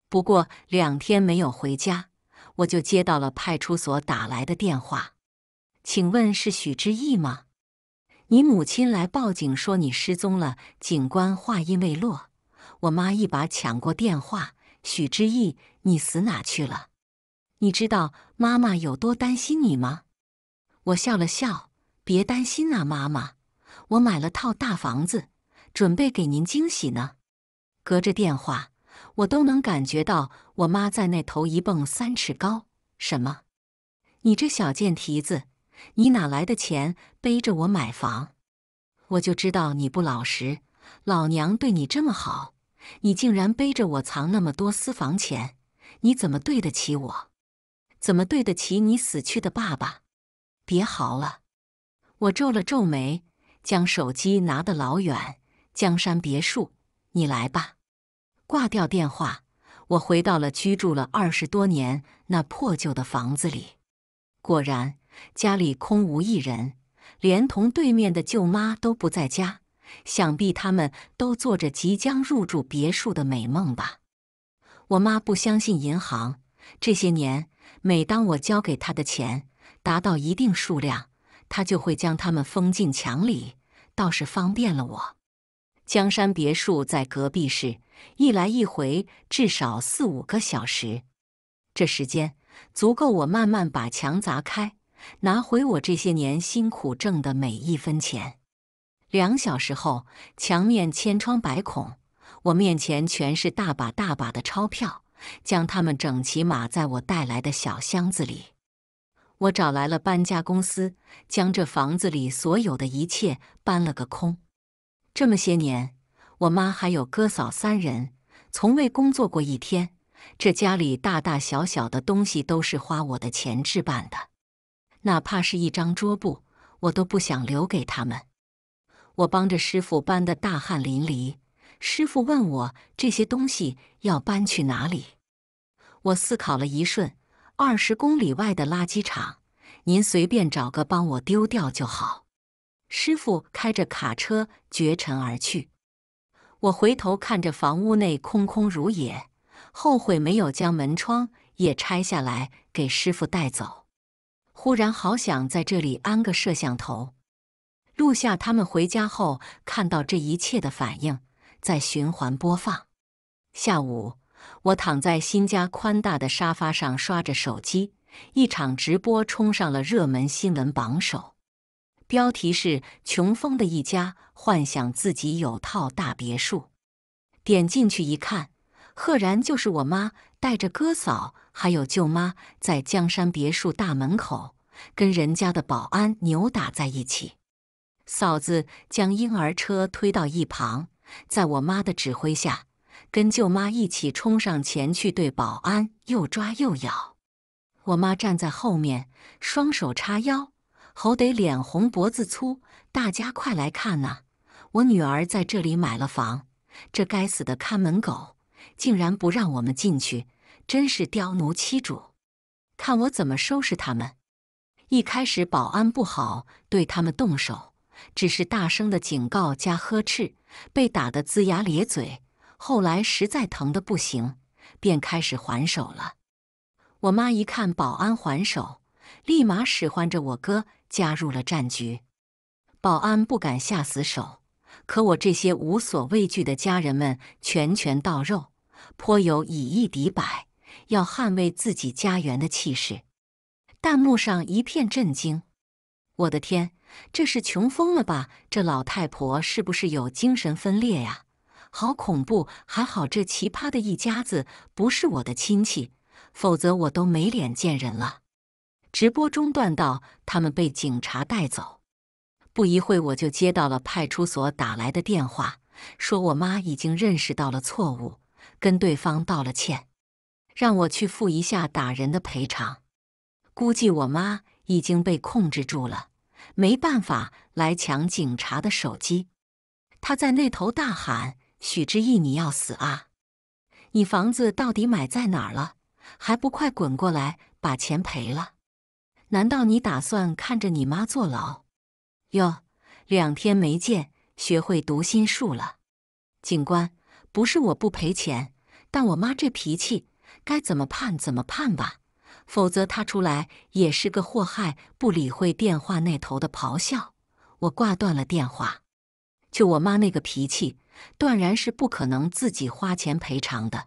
不过两天没有回家，我就接到了派出所打来的电话。请问是许志毅吗？你母亲来报警说你失踪了。警官话音未落，我妈一把抢过电话。许之意，你死哪去了？你知道妈妈有多担心你吗？我笑了笑，别担心啊，妈妈，我买了套大房子，准备给您惊喜呢。隔着电话，我都能感觉到我妈在那头一蹦三尺高。什么？你这小贱蹄子，你哪来的钱背着我买房？我就知道你不老实，老娘对你这么好。你竟然背着我藏那么多私房钱，你怎么对得起我？怎么对得起你死去的爸爸？别嚎了！我皱了皱眉，将手机拿得老远。江山别墅，你来吧。挂掉电话，我回到了居住了二十多年那破旧的房子里。果然，家里空无一人，连同对面的舅妈都不在家。想必他们都做着即将入住别墅的美梦吧。我妈不相信银行，这些年每当我交给她的钱达到一定数量，她就会将它们封进墙里，倒是方便了我。江山别墅在隔壁市，一来一回至少四五个小时，这时间足够我慢慢把墙砸开，拿回我这些年辛苦挣的每一分钱。两小时后，墙面千疮百孔，我面前全是大把大把的钞票，将它们整齐码在我带来的小箱子里。我找来了搬家公司，将这房子里所有的一切搬了个空。这么些年，我妈还有哥嫂三人从未工作过一天，这家里大大小小的东西都是花我的钱置办的，哪怕是一张桌布，我都不想留给他们。我帮着师傅搬得大汗淋漓，师傅问我这些东西要搬去哪里。我思考了一瞬，二十公里外的垃圾场，您随便找个帮我丢掉就好。师傅开着卡车绝尘而去。我回头看着房屋内空空如也，后悔没有将门窗也拆下来给师傅带走。忽然，好想在这里安个摄像头。录下他们回家后看到这一切的反应，在循环播放。下午，我躺在新家宽大的沙发上刷着手机，一场直播冲上了热门新闻榜首，标题是“穷疯的一家幻想自己有套大别墅”。点进去一看，赫然就是我妈带着哥嫂还有舅妈在江山别墅大门口跟人家的保安扭打在一起。嫂子将婴儿车推到一旁，在我妈的指挥下，跟舅妈一起冲上前去，对保安又抓又咬。我妈站在后面，双手叉腰，吼得脸红脖子粗：“大家快来看呐！我女儿在这里买了房，这该死的看门狗竟然不让我们进去，真是刁奴欺主！看我怎么收拾他们！”一开始，保安不好对他们动手。只是大声的警告加呵斥，被打得龇牙咧嘴。后来实在疼得不行，便开始还手了。我妈一看保安还手，立马使唤着我哥加入了战局。保安不敢下死手，可我这些无所畏惧的家人们，拳拳到肉，颇有以一敌百，要捍卫自己家园的气势。弹幕上一片震惊：“我的天！”这是穷疯了吧？这老太婆是不是有精神分裂呀？好恐怖！还好这奇葩的一家子不是我的亲戚，否则我都没脸见人了。直播中断到，他们被警察带走。不一会，我就接到了派出所打来的电话，说我妈已经认识到了错误，跟对方道了歉，让我去付一下打人的赔偿。估计我妈已经被控制住了。没办法来抢警察的手机，他在那头大喊：“许之意，你要死啊！你房子到底买在哪儿了？还不快滚过来把钱赔了？难道你打算看着你妈坐牢？哟，两天没见，学会读心术了？警官，不是我不赔钱，但我妈这脾气，该怎么判怎么判吧。”否则他出来也是个祸害。不理会电话那头的咆哮，我挂断了电话。就我妈那个脾气，断然是不可能自己花钱赔偿的。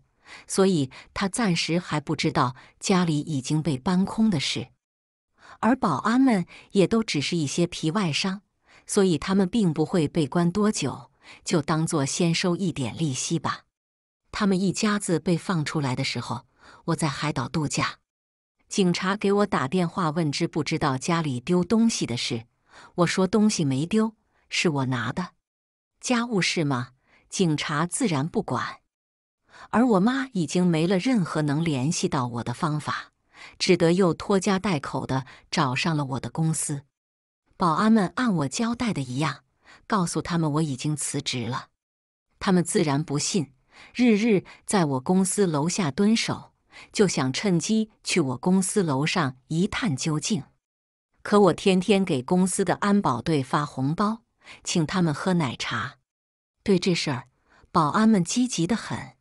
所以她暂时还不知道家里已经被搬空的事。而保安们也都只是一些皮外伤，所以他们并不会被关多久。就当做先收一点利息吧。他们一家子被放出来的时候，我在海岛度假。警察给我打电话问知不知道家里丢东西的事，我说东西没丢，是我拿的。家务事嘛，警察自然不管。而我妈已经没了任何能联系到我的方法，只得又拖家带口的找上了我的公司。保安们按我交代的一样，告诉他们我已经辞职了，他们自然不信，日日在我公司楼下蹲守。就想趁机去我公司楼上一探究竟，可我天天给公司的安保队发红包，请他们喝奶茶。对这事儿，保安们积极的很。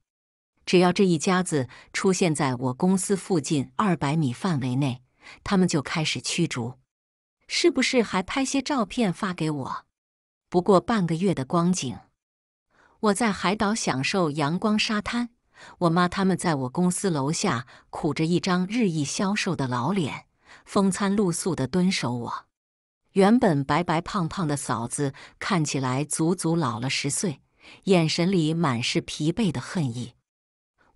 只要这一家子出现在我公司附近二百米范围内，他们就开始驱逐，是不是还拍些照片发给我？不过半个月的光景，我在海岛享受阳光沙滩。我妈他们在我公司楼下苦着一张日益消瘦的老脸，风餐露宿的蹲守我。原本白白胖胖的嫂子看起来足足老了十岁，眼神里满是疲惫的恨意。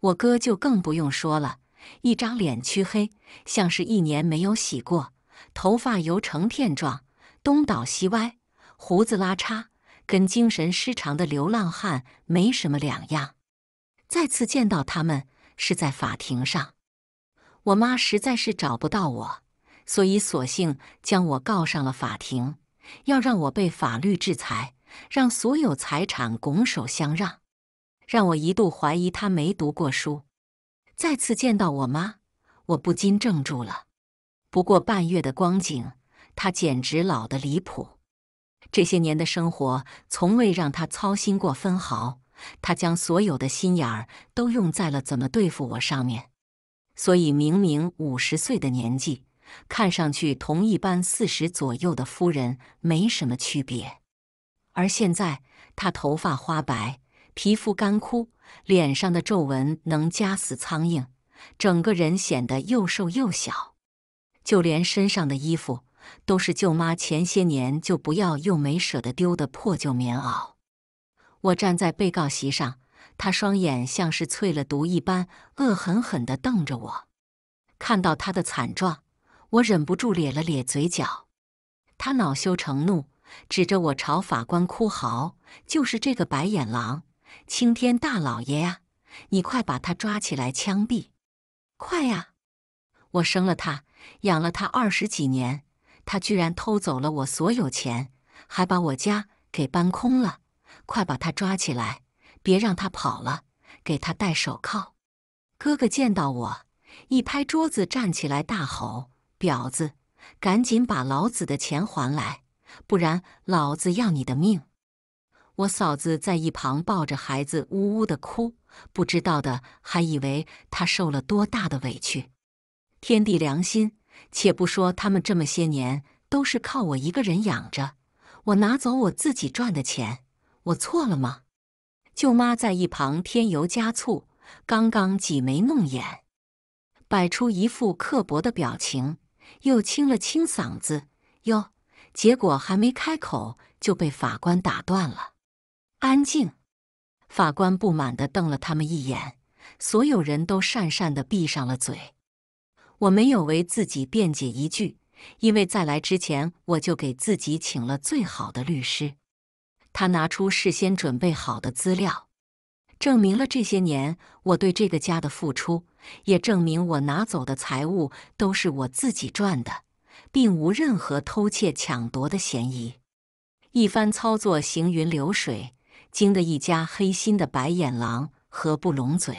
我哥就更不用说了，一张脸黢黑，像是一年没有洗过，头发油成片状，东倒西歪，胡子拉碴，跟精神失常的流浪汉没什么两样。再次见到他们是在法庭上，我妈实在是找不到我，所以索性将我告上了法庭，要让我被法律制裁，让所有财产拱手相让，让我一度怀疑她没读过书。再次见到我妈，我不禁怔住了。不过半月的光景，她简直老的离谱。这些年的生活，从未让她操心过分毫。他将所有的心眼儿都用在了怎么对付我上面，所以明明五十岁的年纪，看上去同一般四十左右的夫人没什么区别。而现在，他头发花白，皮肤干枯，脸上的皱纹能夹死苍蝇，整个人显得又瘦又小，就连身上的衣服都是舅妈前些年就不要又没舍得丢的破旧棉袄。我站在被告席上，他双眼像是淬了毒一般，恶狠狠地瞪着我。看到他的惨状，我忍不住咧了咧嘴角。他恼羞成怒，指着我朝法官哭嚎：“就是这个白眼狼，青天大老爷呀，你快把他抓起来枪毙！快呀！我生了他，养了他二十几年，他居然偷走了我所有钱，还把我家给搬空了。”快把他抓起来，别让他跑了！给他戴手铐。哥哥见到我，一拍桌子，站起来，大吼：“婊子，赶紧把老子的钱还来，不然老子要你的命！”我嫂子在一旁抱着孩子，呜呜的哭，不知道的还以为她受了多大的委屈。天地良心，且不说他们这么些年都是靠我一个人养着，我拿走我自己赚的钱。我错了吗？舅妈在一旁添油加醋，刚刚挤眉弄眼，摆出一副刻薄的表情，又清了清嗓子，哟，结果还没开口就被法官打断了。安静！法官不满地瞪了他们一眼，所有人都讪讪的闭上了嘴。我没有为自己辩解一句，因为在来之前我就给自己请了最好的律师。他拿出事先准备好的资料，证明了这些年我对这个家的付出，也证明我拿走的财物都是我自己赚的，并无任何偷窃抢夺的嫌疑。一番操作行云流水，惊得一家黑心的白眼狼合不拢嘴。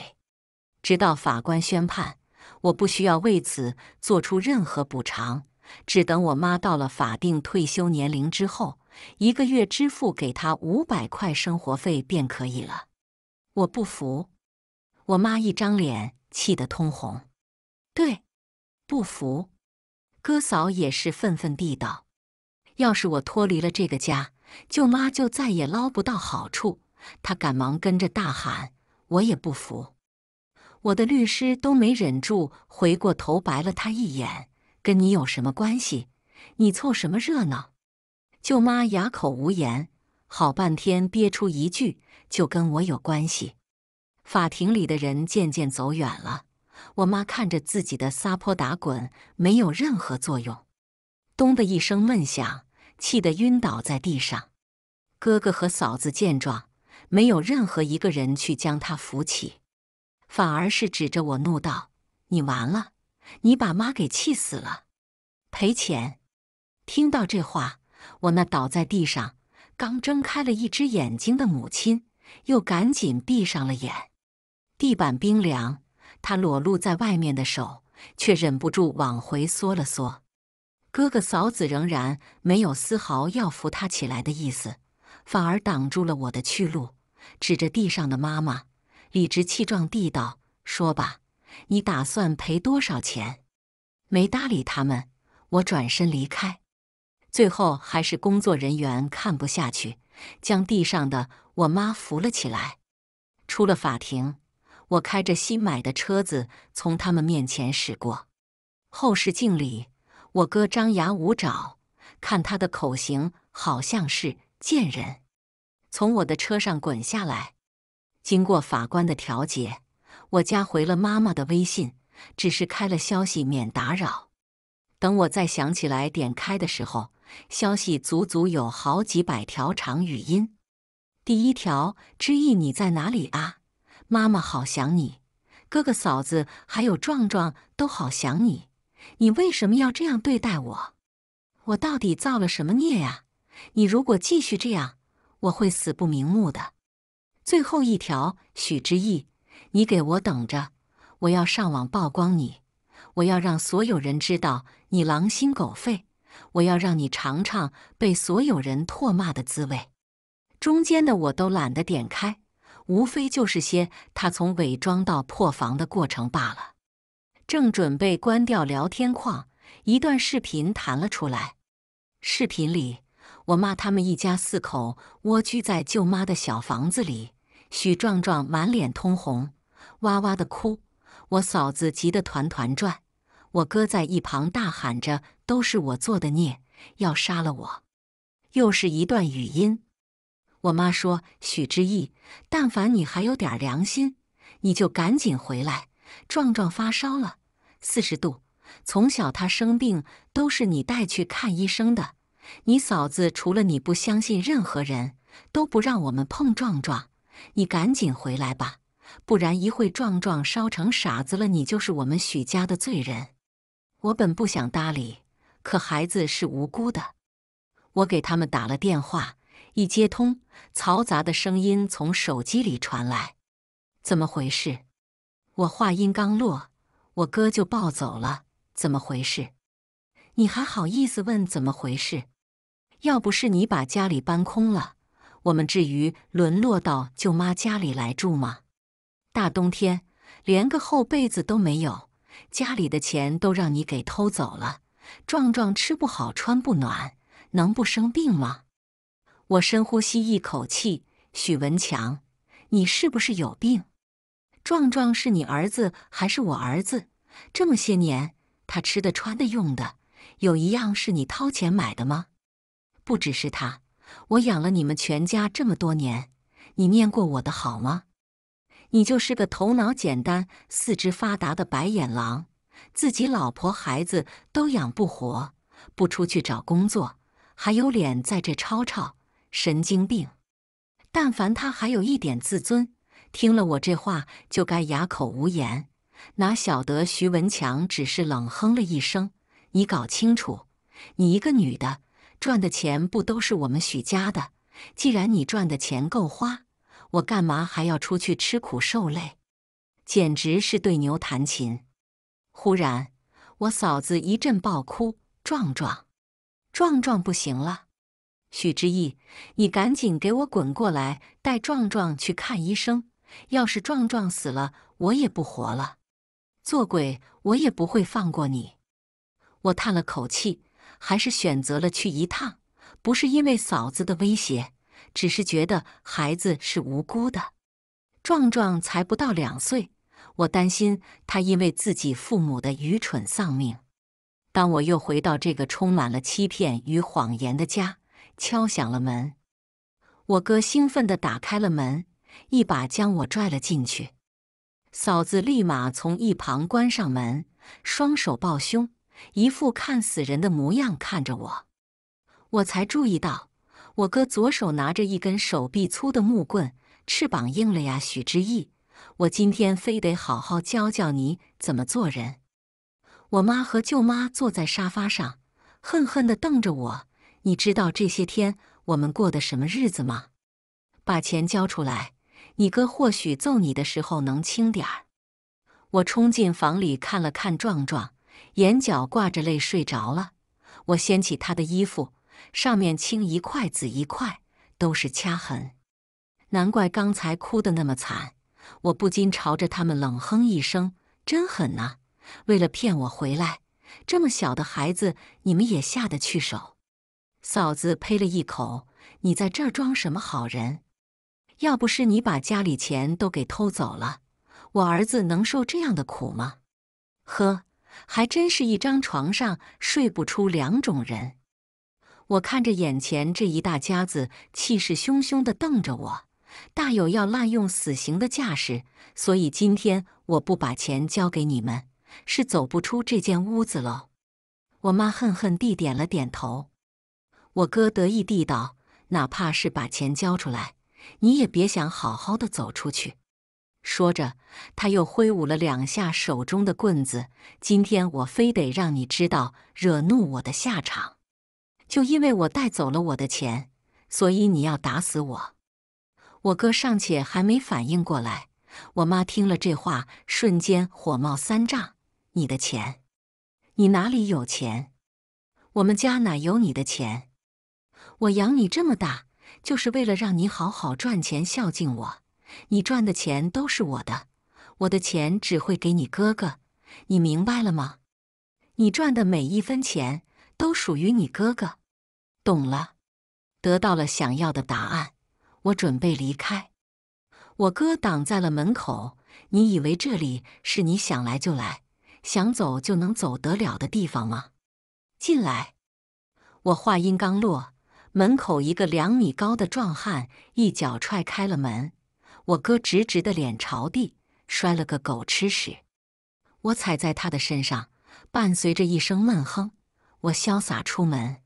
直到法官宣判，我不需要为此做出任何补偿，只等我妈到了法定退休年龄之后。一个月支付给他五百块生活费便可以了。我不服！我妈一张脸气得通红。对，不服！哥嫂也是愤愤地道：“要是我脱离了这个家，舅妈就再也捞不到好处。”她赶忙跟着大喊：“我也不服！”我的律师都没忍住，回过头白了他一眼：“跟你有什么关系？你凑什么热闹？”舅妈哑口无言，好半天憋出一句：“就跟我有关系。”法庭里的人渐渐走远了。我妈看着自己的撒泼打滚，没有任何作用。咚的一声闷响，气得晕倒在地上。哥哥和嫂子见状，没有任何一个人去将他扶起，反而是指着我怒道：“你完了，你把妈给气死了，赔钱！”听到这话。我那倒在地上，刚睁开了一只眼睛的母亲，又赶紧闭上了眼。地板冰凉，她裸露在外面的手却忍不住往回缩了缩。哥哥嫂子仍然没有丝毫要扶她起来的意思，反而挡住了我的去路，指着地上的妈妈，理直气壮地道：“说吧，你打算赔多少钱？”没搭理他们，我转身离开。最后还是工作人员看不下去，将地上的我妈扶了起来。出了法庭，我开着新买的车子从他们面前驶过。后视镜里，我哥张牙舞爪，看他的口型好像是“贱人”，从我的车上滚下来。经过法官的调解，我加回了妈妈的微信，只是开了消息免打扰。等我再想起来点开的时候。消息足足有好几百条长语音。第一条，知意，你在哪里啊？妈妈好想你，哥哥、嫂子还有壮壮都好想你。你为什么要这样对待我？我到底造了什么孽呀？你如果继续这样，我会死不瞑目的。最后一条，许之意，你给我等着！我要上网曝光你，我要让所有人知道你狼心狗肺。我要让你尝尝被所有人唾骂的滋味。中间的我都懒得点开，无非就是些他从伪装到破防的过程罢了。正准备关掉聊天框，一段视频弹了出来。视频里，我骂他们一家四口蜗居在舅妈的小房子里，许壮壮满脸通红，哇哇的哭，我嫂子急得团团转。我哥在一旁大喊着：“都是我做的孽，要杀了我！”又是一段语音。我妈说：“许之意，但凡你还有点良心，你就赶紧回来。壮壮发烧了，四十度。从小他生病都是你带去看医生的。你嫂子除了你不相信任何人都不让我们碰壮壮。你赶紧回来吧，不然一会壮壮烧成傻子了，你就是我们许家的罪人。”我本不想搭理，可孩子是无辜的。我给他们打了电话，一接通，嘈杂的声音从手机里传来。怎么回事？我话音刚落，我哥就抱走了。怎么回事？你还好意思问怎么回事？要不是你把家里搬空了，我们至于沦落到舅妈家里来住吗？大冬天连个厚被子都没有。家里的钱都让你给偷走了，壮壮吃不好穿不暖，能不生病吗？我深呼吸一口气，许文强，你是不是有病？壮壮是你儿子还是我儿子？这么些年，他吃的、穿的、用的，有一样是你掏钱买的吗？不只是他，我养了你们全家这么多年，你念过我的好吗？你就是个头脑简单、四肢发达的白眼狼，自己老婆孩子都养不活，不出去找工作，还有脸在这吵吵，神经病！但凡他还有一点自尊，听了我这话就该哑口无言。哪晓得徐文强只是冷哼了一声。你搞清楚，你一个女的赚的钱不都是我们许家的？既然你赚的钱够花。我干嘛还要出去吃苦受累？简直是对牛弹琴！忽然，我嫂子一阵暴哭：“壮壮，壮壮不行了！许之意，你赶紧给我滚过来，带壮壮去看医生。要是壮壮死了，我也不活了，做鬼我也不会放过你！”我叹了口气，还是选择了去一趟，不是因为嫂子的威胁。只是觉得孩子是无辜的，壮壮才不到两岁，我担心他因为自己父母的愚蠢丧命。当我又回到这个充满了欺骗与谎言的家，敲响了门，我哥兴奋地打开了门，一把将我拽了进去。嫂子立马从一旁关上门，双手抱胸，一副看死人的模样看着我。我才注意到。我哥左手拿着一根手臂粗的木棍，翅膀硬了呀，许之意！我今天非得好好教教你怎么做人。我妈和舅妈坐在沙发上，恨恨的瞪着我。你知道这些天我们过的什么日子吗？把钱交出来，你哥或许揍你的时候能轻点儿。我冲进房里看了看，壮壮眼角挂着泪睡着了。我掀起他的衣服。上面青一块紫一块，都是掐痕，难怪刚才哭得那么惨。我不禁朝着他们冷哼一声：“真狠呐！为了骗我回来，这么小的孩子你们也下得去手？”嫂子呸了一口：“你在这儿装什么好人？要不是你把家里钱都给偷走了，我儿子能受这样的苦吗？”呵，还真是一张床上睡不出两种人。我看着眼前这一大家子，气势汹汹地瞪着我，大有要滥用死刑的架势。所以今天我不把钱交给你们，是走不出这间屋子喽。我妈恨恨地点了点头。我哥得意地道：“哪怕是把钱交出来，你也别想好好的走出去。”说着，他又挥舞了两下手中的棍子。今天我非得让你知道惹怒我的下场。就因为我带走了我的钱，所以你要打死我？我哥尚且还没反应过来，我妈听了这话，瞬间火冒三丈：“你的钱？你哪里有钱？我们家哪有你的钱？我养你这么大，就是为了让你好好赚钱孝敬我。你赚的钱都是我的，我的钱只会给你哥哥。你明白了吗？你赚的每一分钱都属于你哥哥。”懂了，得到了想要的答案，我准备离开。我哥挡在了门口。你以为这里是你想来就来、想走就能走得了的地方吗？进来！我话音刚落，门口一个两米高的壮汉一脚踹开了门。我哥直直的脸朝地，摔了个狗吃屎。我踩在他的身上，伴随着一声闷哼，我潇洒出门。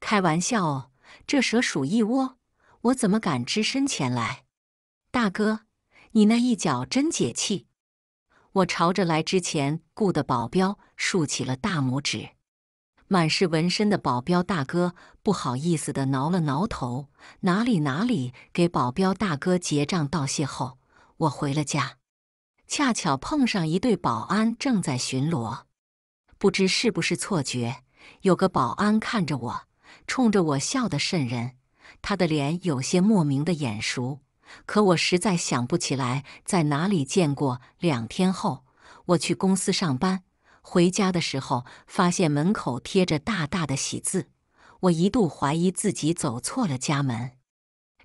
开玩笑哦，这蛇鼠一窝，我怎么敢只身前来？大哥，你那一脚真解气！我朝着来之前雇的保镖竖起了大拇指。满是纹身的保镖大哥不好意思地挠了挠头：“哪里哪里。”给保镖大哥结账道谢后，我回了家。恰巧碰上一对保安正在巡逻，不知是不是错觉，有个保安看着我。冲着我笑的瘆人，他的脸有些莫名的眼熟，可我实在想不起来在哪里见过。两天后，我去公司上班，回家的时候发现门口贴着大大的喜字，我一度怀疑自己走错了家门。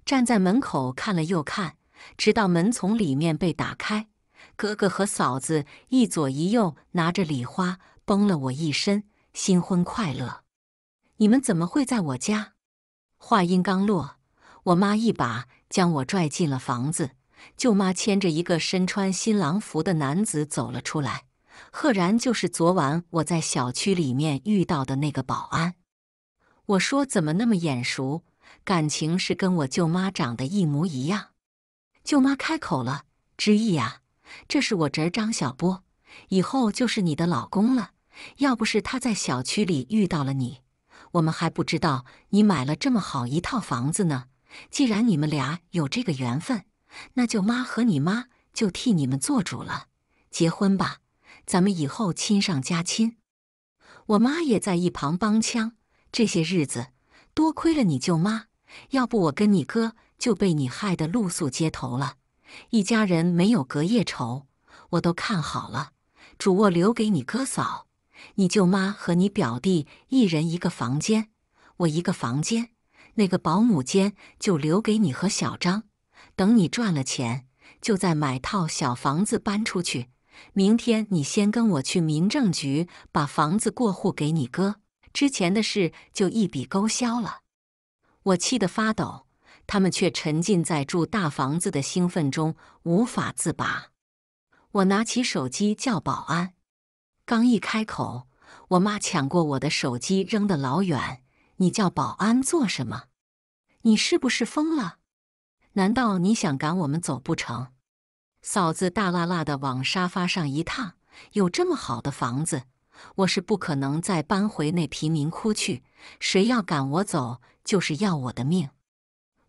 站在门口看了又看，直到门从里面被打开，哥哥和嫂子一左一右拿着礼花崩了我一身，新婚快乐。你们怎么会在我家？话音刚落，我妈一把将我拽进了房子。舅妈牵着一个身穿新郎服的男子走了出来，赫然就是昨晚我在小区里面遇到的那个保安。我说怎么那么眼熟，感情是跟我舅妈长得一模一样。舅妈开口了：“之意啊，这是我侄张小波，以后就是你的老公了。要不是他在小区里遇到了你。”我们还不知道你买了这么好一套房子呢。既然你们俩有这个缘分，那舅妈和你妈就替你们做主了，结婚吧，咱们以后亲上加亲。我妈也在一旁帮腔，这些日子多亏了你舅妈，要不我跟你哥就被你害得露宿街头了。一家人没有隔夜仇，我都看好了，主卧留给你哥嫂。你舅妈和你表弟一人一个房间，我一个房间，那个保姆间就留给你和小张。等你赚了钱，就再买套小房子搬出去。明天你先跟我去民政局，把房子过户给你哥，之前的事就一笔勾销了。我气得发抖，他们却沉浸在住大房子的兴奋中，无法自拔。我拿起手机叫保安。刚一开口，我妈抢过我的手机，扔得老远。你叫保安做什么？你是不是疯了？难道你想赶我们走不成？嫂子大辣辣的往沙发上一躺，有这么好的房子，我是不可能再搬回那贫民窟去。谁要赶我走，就是要我的命。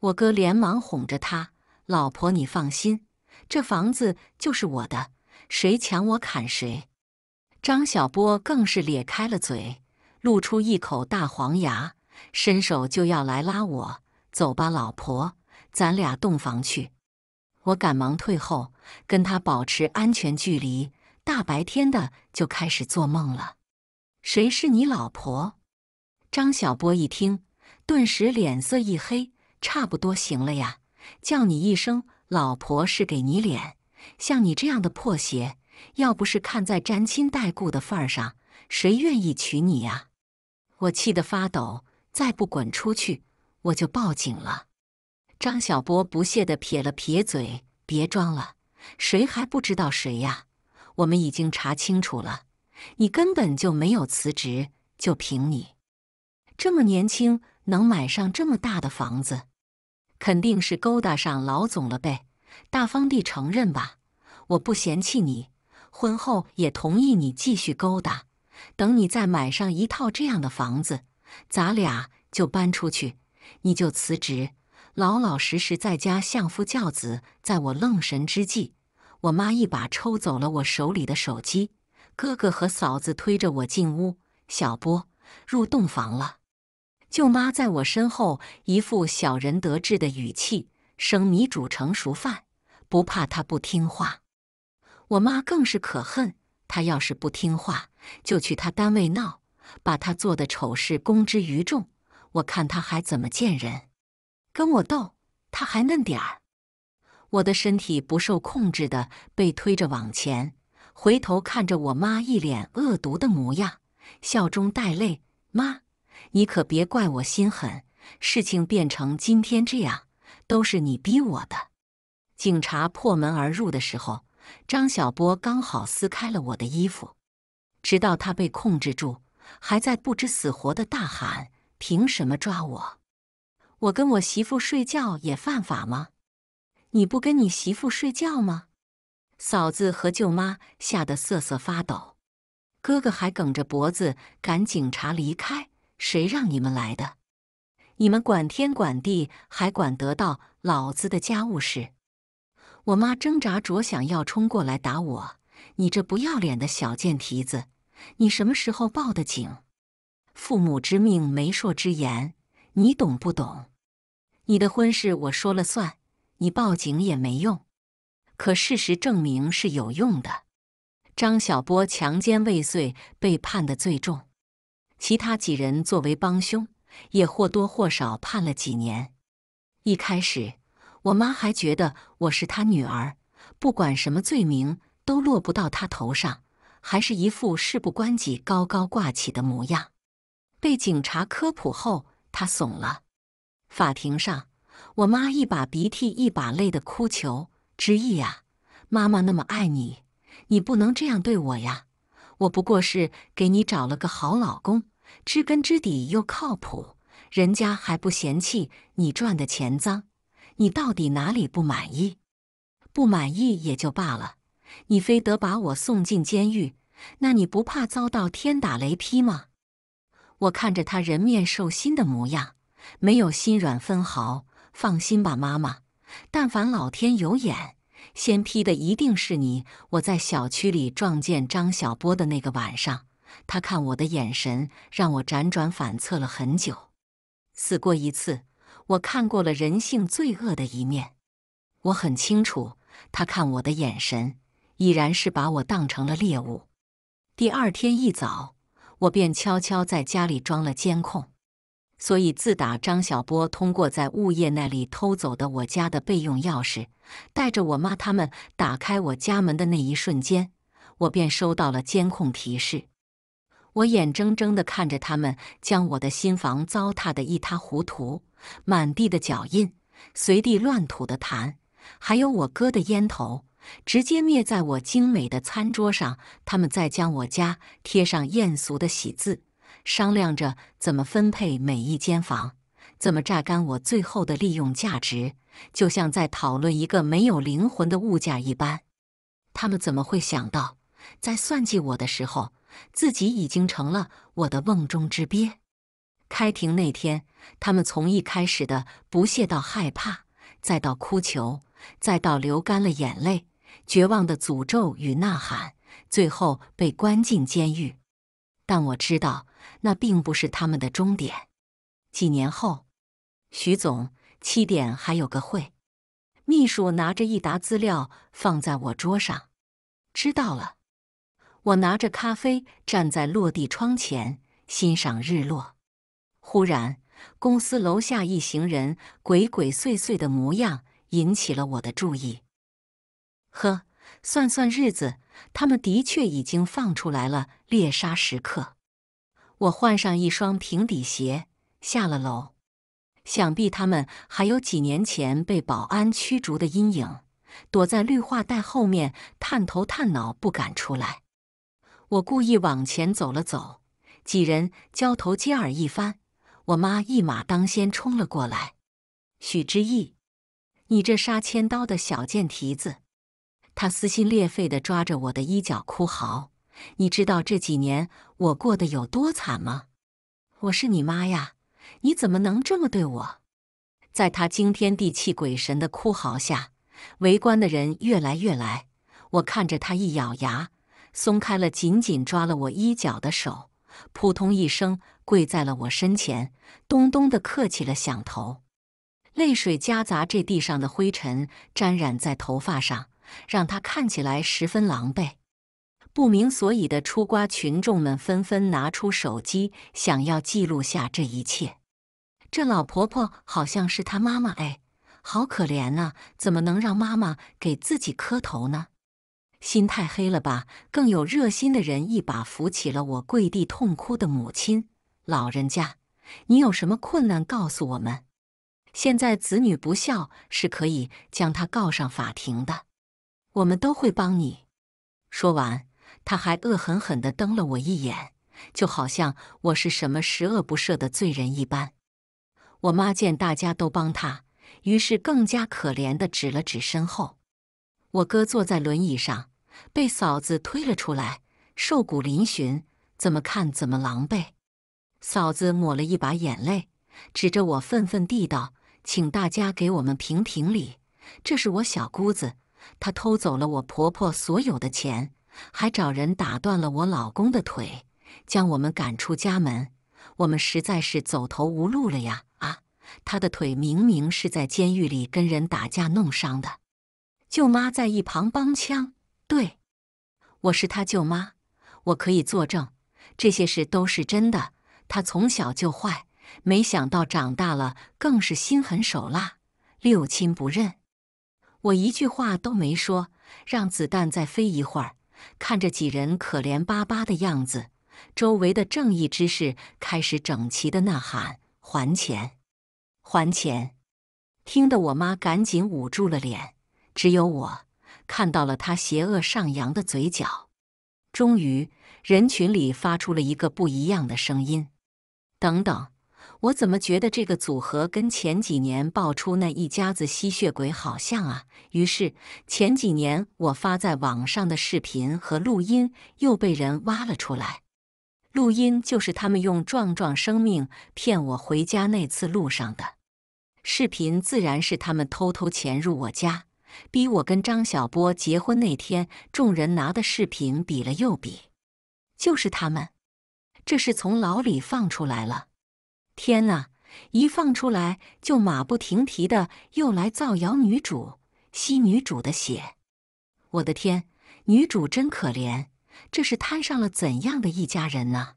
我哥连忙哄着她：“老婆，你放心，这房子就是我的，谁抢我砍谁。”张小波更是咧开了嘴，露出一口大黄牙，伸手就要来拉我。走吧，老婆，咱俩洞房去。我赶忙退后，跟他保持安全距离。大白天的就开始做梦了。谁是你老婆？张小波一听，顿时脸色一黑。差不多行了呀，叫你一声老婆是给你脸，像你这样的破鞋。要不是看在沾亲带故的份儿上，谁愿意娶你呀？我气得发抖，再不滚出去，我就报警了。张小波不屑地撇了撇嘴：“别装了，谁还不知道谁呀？我们已经查清楚了，你根本就没有辞职。就凭你这么年轻，能买上这么大的房子，肯定是勾搭上老总了呗。大方地承认吧，我不嫌弃你。”婚后也同意你继续勾搭，等你再买上一套这样的房子，咱俩就搬出去。你就辞职，老老实实在家相夫教子。在我愣神之际，我妈一把抽走了我手里的手机，哥哥和嫂子推着我进屋。小波入洞房了，舅妈在我身后一副小人得志的语气：“生米煮成熟饭，不怕他不听话。”我妈更是可恨，她要是不听话，就去她单位闹，把她做的丑事公之于众，我看她还怎么见人。跟我斗，她还嫩点儿。我的身体不受控制的被推着往前，回头看着我妈一脸恶毒的模样，笑中带泪。妈，你可别怪我心狠，事情变成今天这样，都是你逼我的。警察破门而入的时候。张小波刚好撕开了我的衣服，直到他被控制住，还在不知死活地大喊：“凭什么抓我？我跟我媳妇睡觉也犯法吗？你不跟你媳妇睡觉吗？”嫂子和舅妈吓得瑟瑟发抖，哥哥还梗着脖子赶警察离开：“谁让你们来的？你们管天管地还管得到老子的家务事？”我妈挣扎着想要冲过来打我，你这不要脸的小贱蹄子！你什么时候报的警？父母之命，媒妁之言，你懂不懂？你的婚事我说了算，你报警也没用。可事实证明是有用的。张小波强奸未遂被判的最重，其他几人作为帮凶也或多或少判了几年。一开始。我妈还觉得我是她女儿，不管什么罪名都落不到她头上，还是一副事不关己、高高挂起的模样。被警察科普后，她怂了。法庭上，我妈一把鼻涕一把泪的哭求：“知意呀，妈妈那么爱你，你不能这样对我呀！我不过是给你找了个好老公，知根知底又靠谱，人家还不嫌弃你赚的钱脏。”你到底哪里不满意？不满意也就罢了，你非得把我送进监狱，那你不怕遭到天打雷劈吗？我看着他人面兽心的模样，没有心软分毫。放心吧，妈妈，但凡老天有眼，先劈的一定是你。我在小区里撞见张小波的那个晚上，他看我的眼神让我辗转反侧了很久。死过一次。我看过了人性罪恶的一面，我很清楚他看我的眼神已然是把我当成了猎物。第二天一早，我便悄悄在家里装了监控，所以自打张小波通过在物业那里偷走的我家的备用钥匙，带着我妈他们打开我家门的那一瞬间，我便收到了监控提示。我眼睁睁地看着他们将我的新房糟蹋得一塌糊涂，满地的脚印，随地乱吐的痰，还有我哥的烟头直接灭在我精美的餐桌上。他们再将我家贴上艳俗的喜字，商量着怎么分配每一间房，怎么榨干我最后的利用价值，就像在讨论一个没有灵魂的物件一般。他们怎么会想到，在算计我的时候？自己已经成了我的瓮中之鳖。开庭那天，他们从一开始的不屑到害怕，再到哭求，再到流干了眼泪、绝望的诅咒与呐喊，最后被关进监狱。但我知道，那并不是他们的终点。几年后，徐总，七点还有个会。秘书拿着一沓资料放在我桌上。知道了。我拿着咖啡站在落地窗前欣赏日落，忽然，公司楼下一行人鬼鬼祟祟的模样引起了我的注意。呵，算算日子，他们的确已经放出来了猎杀时刻。我换上一双平底鞋下了楼，想必他们还有几年前被保安驱逐的阴影，躲在绿化带后面探头探脑，不敢出来。我故意往前走了走，几人交头接耳一番。我妈一马当先冲了过来：“许之意，你这杀千刀的小贱蹄子！”她撕心裂肺的抓着我的衣角哭嚎：“你知道这几年我过得有多惨吗？我是你妈呀，你怎么能这么对我？”在她惊天地泣鬼神的哭嚎下，围观的人越来越来。我看着她，一咬牙。松开了紧紧抓了我衣角的手，扑通一声跪在了我身前，咚咚地磕起了响头，泪水夹杂这地上的灰尘沾染在头发上，让她看起来十分狼狈。不明所以的出瓜群众们纷纷拿出手机，想要记录下这一切。这老婆婆好像是她妈妈哎，好可怜啊！怎么能让妈妈给自己磕头呢？心太黑了吧！更有热心的人一把扶起了我跪地痛哭的母亲。老人家，你有什么困难，告诉我们。现在子女不孝是可以将他告上法庭的，我们都会帮你。说完，他还恶狠狠地瞪了我一眼，就好像我是什么十恶不赦的罪人一般。我妈见大家都帮他，于是更加可怜的指了指身后。我哥坐在轮椅上，被嫂子推了出来，瘦骨嶙峋，怎么看怎么狼狈。嫂子抹了一把眼泪，指着我愤愤地道：“请大家给我们评评理！这是我小姑子，她偷走了我婆婆所有的钱，还找人打断了我老公的腿，将我们赶出家门。我们实在是走投无路了呀！啊，她的腿明明是在监狱里跟人打架弄伤的。”舅妈在一旁帮腔：“对，我是他舅妈，我可以作证，这些事都是真的。他从小就坏，没想到长大了更是心狠手辣，六亲不认。”我一句话都没说，让子弹再飞一会儿。看着几人可怜巴巴的样子，周围的正义之士开始整齐的呐喊：“还钱！还钱！”听得我妈赶紧捂住了脸。只有我看到了他邪恶上扬的嘴角。终于，人群里发出了一个不一样的声音：“等等，我怎么觉得这个组合跟前几年爆出那一家子吸血鬼好像啊？”于是，前几年我发在网上的视频和录音又被人挖了出来。录音就是他们用壮壮生命骗我回家那次路上的，视频自然是他们偷偷潜入我家。逼我跟张小波结婚那天，众人拿的视频比了又比，就是他们。这是从牢里放出来了！天呐，一放出来就马不停蹄的又来造谣女主，吸女主的血！我的天，女主真可怜，这是摊上了怎样的一家人呢？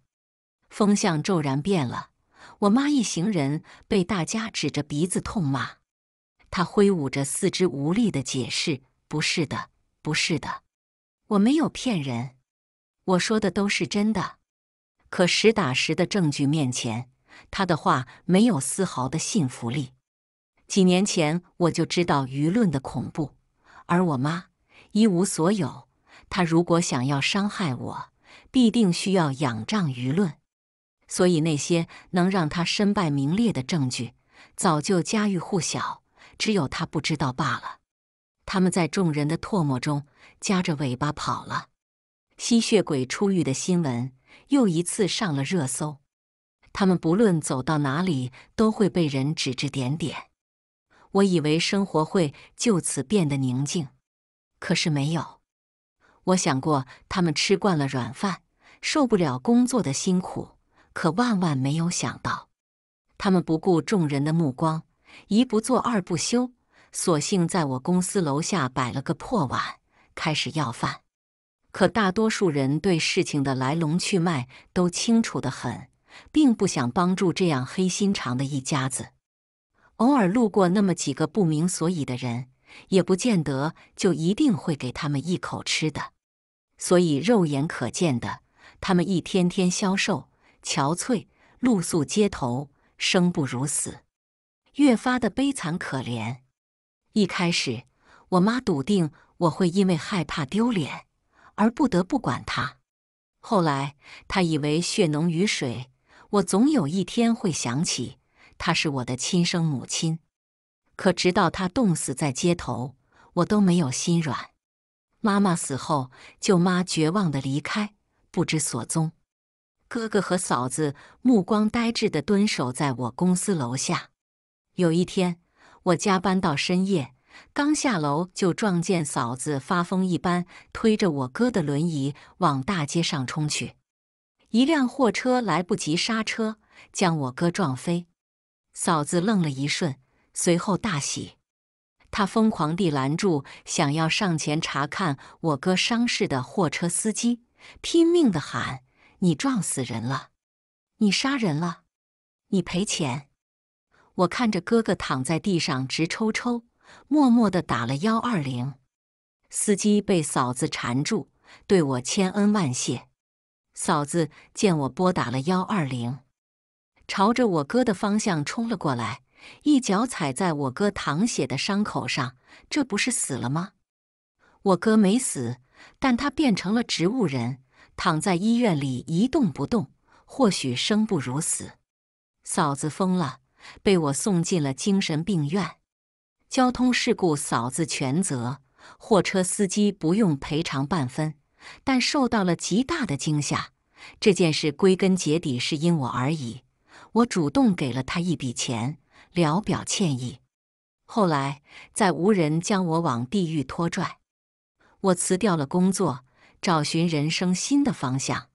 风向骤然变了，我妈一行人被大家指着鼻子痛骂。他挥舞着四肢无力的解释：“不是的，不是的，我没有骗人，我说的都是真的。”可实打实的证据面前，他的话没有丝毫的信服力。几年前我就知道舆论的恐怖，而我妈一无所有，她如果想要伤害我，必定需要仰仗舆论。所以那些能让他身败名裂的证据，早就家喻户晓。只有他不知道罢了。他们在众人的唾沫中夹着尾巴跑了。吸血鬼出狱的新闻又一次上了热搜。他们不论走到哪里都会被人指指点点。我以为生活会就此变得宁静，可是没有。我想过他们吃惯了软饭，受不了工作的辛苦，可万万没有想到，他们不顾众人的目光。一不做二不休，索性在我公司楼下摆了个破碗，开始要饭。可大多数人对事情的来龙去脉都清楚的很，并不想帮助这样黑心肠的一家子。偶尔路过那么几个不明所以的人，也不见得就一定会给他们一口吃的。所以肉眼可见的，他们一天天消瘦、憔悴，露宿街头，生不如死。越发的悲惨可怜。一开始，我妈笃定我会因为害怕丢脸而不得不管她。后来，她以为血浓于水，我总有一天会想起她是我的亲生母亲。可直到她冻死在街头，我都没有心软。妈妈死后，舅妈绝望的离开，不知所踪。哥哥和嫂子目光呆滞的蹲守在我公司楼下。有一天，我加班到深夜，刚下楼就撞见嫂子发疯一般推着我哥的轮椅往大街上冲去。一辆货车来不及刹车，将我哥撞飞。嫂子愣了一瞬，随后大喜，她疯狂地拦住想要上前查看我哥伤势的货车司机，拼命地喊：“你撞死人了！你杀人了！你赔钱！”我看着哥哥躺在地上直抽抽，默默地打了幺二零。司机被嫂子缠住，对我千恩万谢。嫂子见我拨打了幺二零，朝着我哥的方向冲了过来，一脚踩在我哥淌血的伤口上。这不是死了吗？我哥没死，但他变成了植物人，躺在医院里一动不动，或许生不如死。嫂子疯了。被我送进了精神病院。交通事故，嫂子全责，货车司机不用赔偿半分，但受到了极大的惊吓。这件事归根结底是因我而已。我主动给了他一笔钱，聊表歉意。后来再无人将我往地狱拖拽。我辞掉了工作，找寻人生新的方向。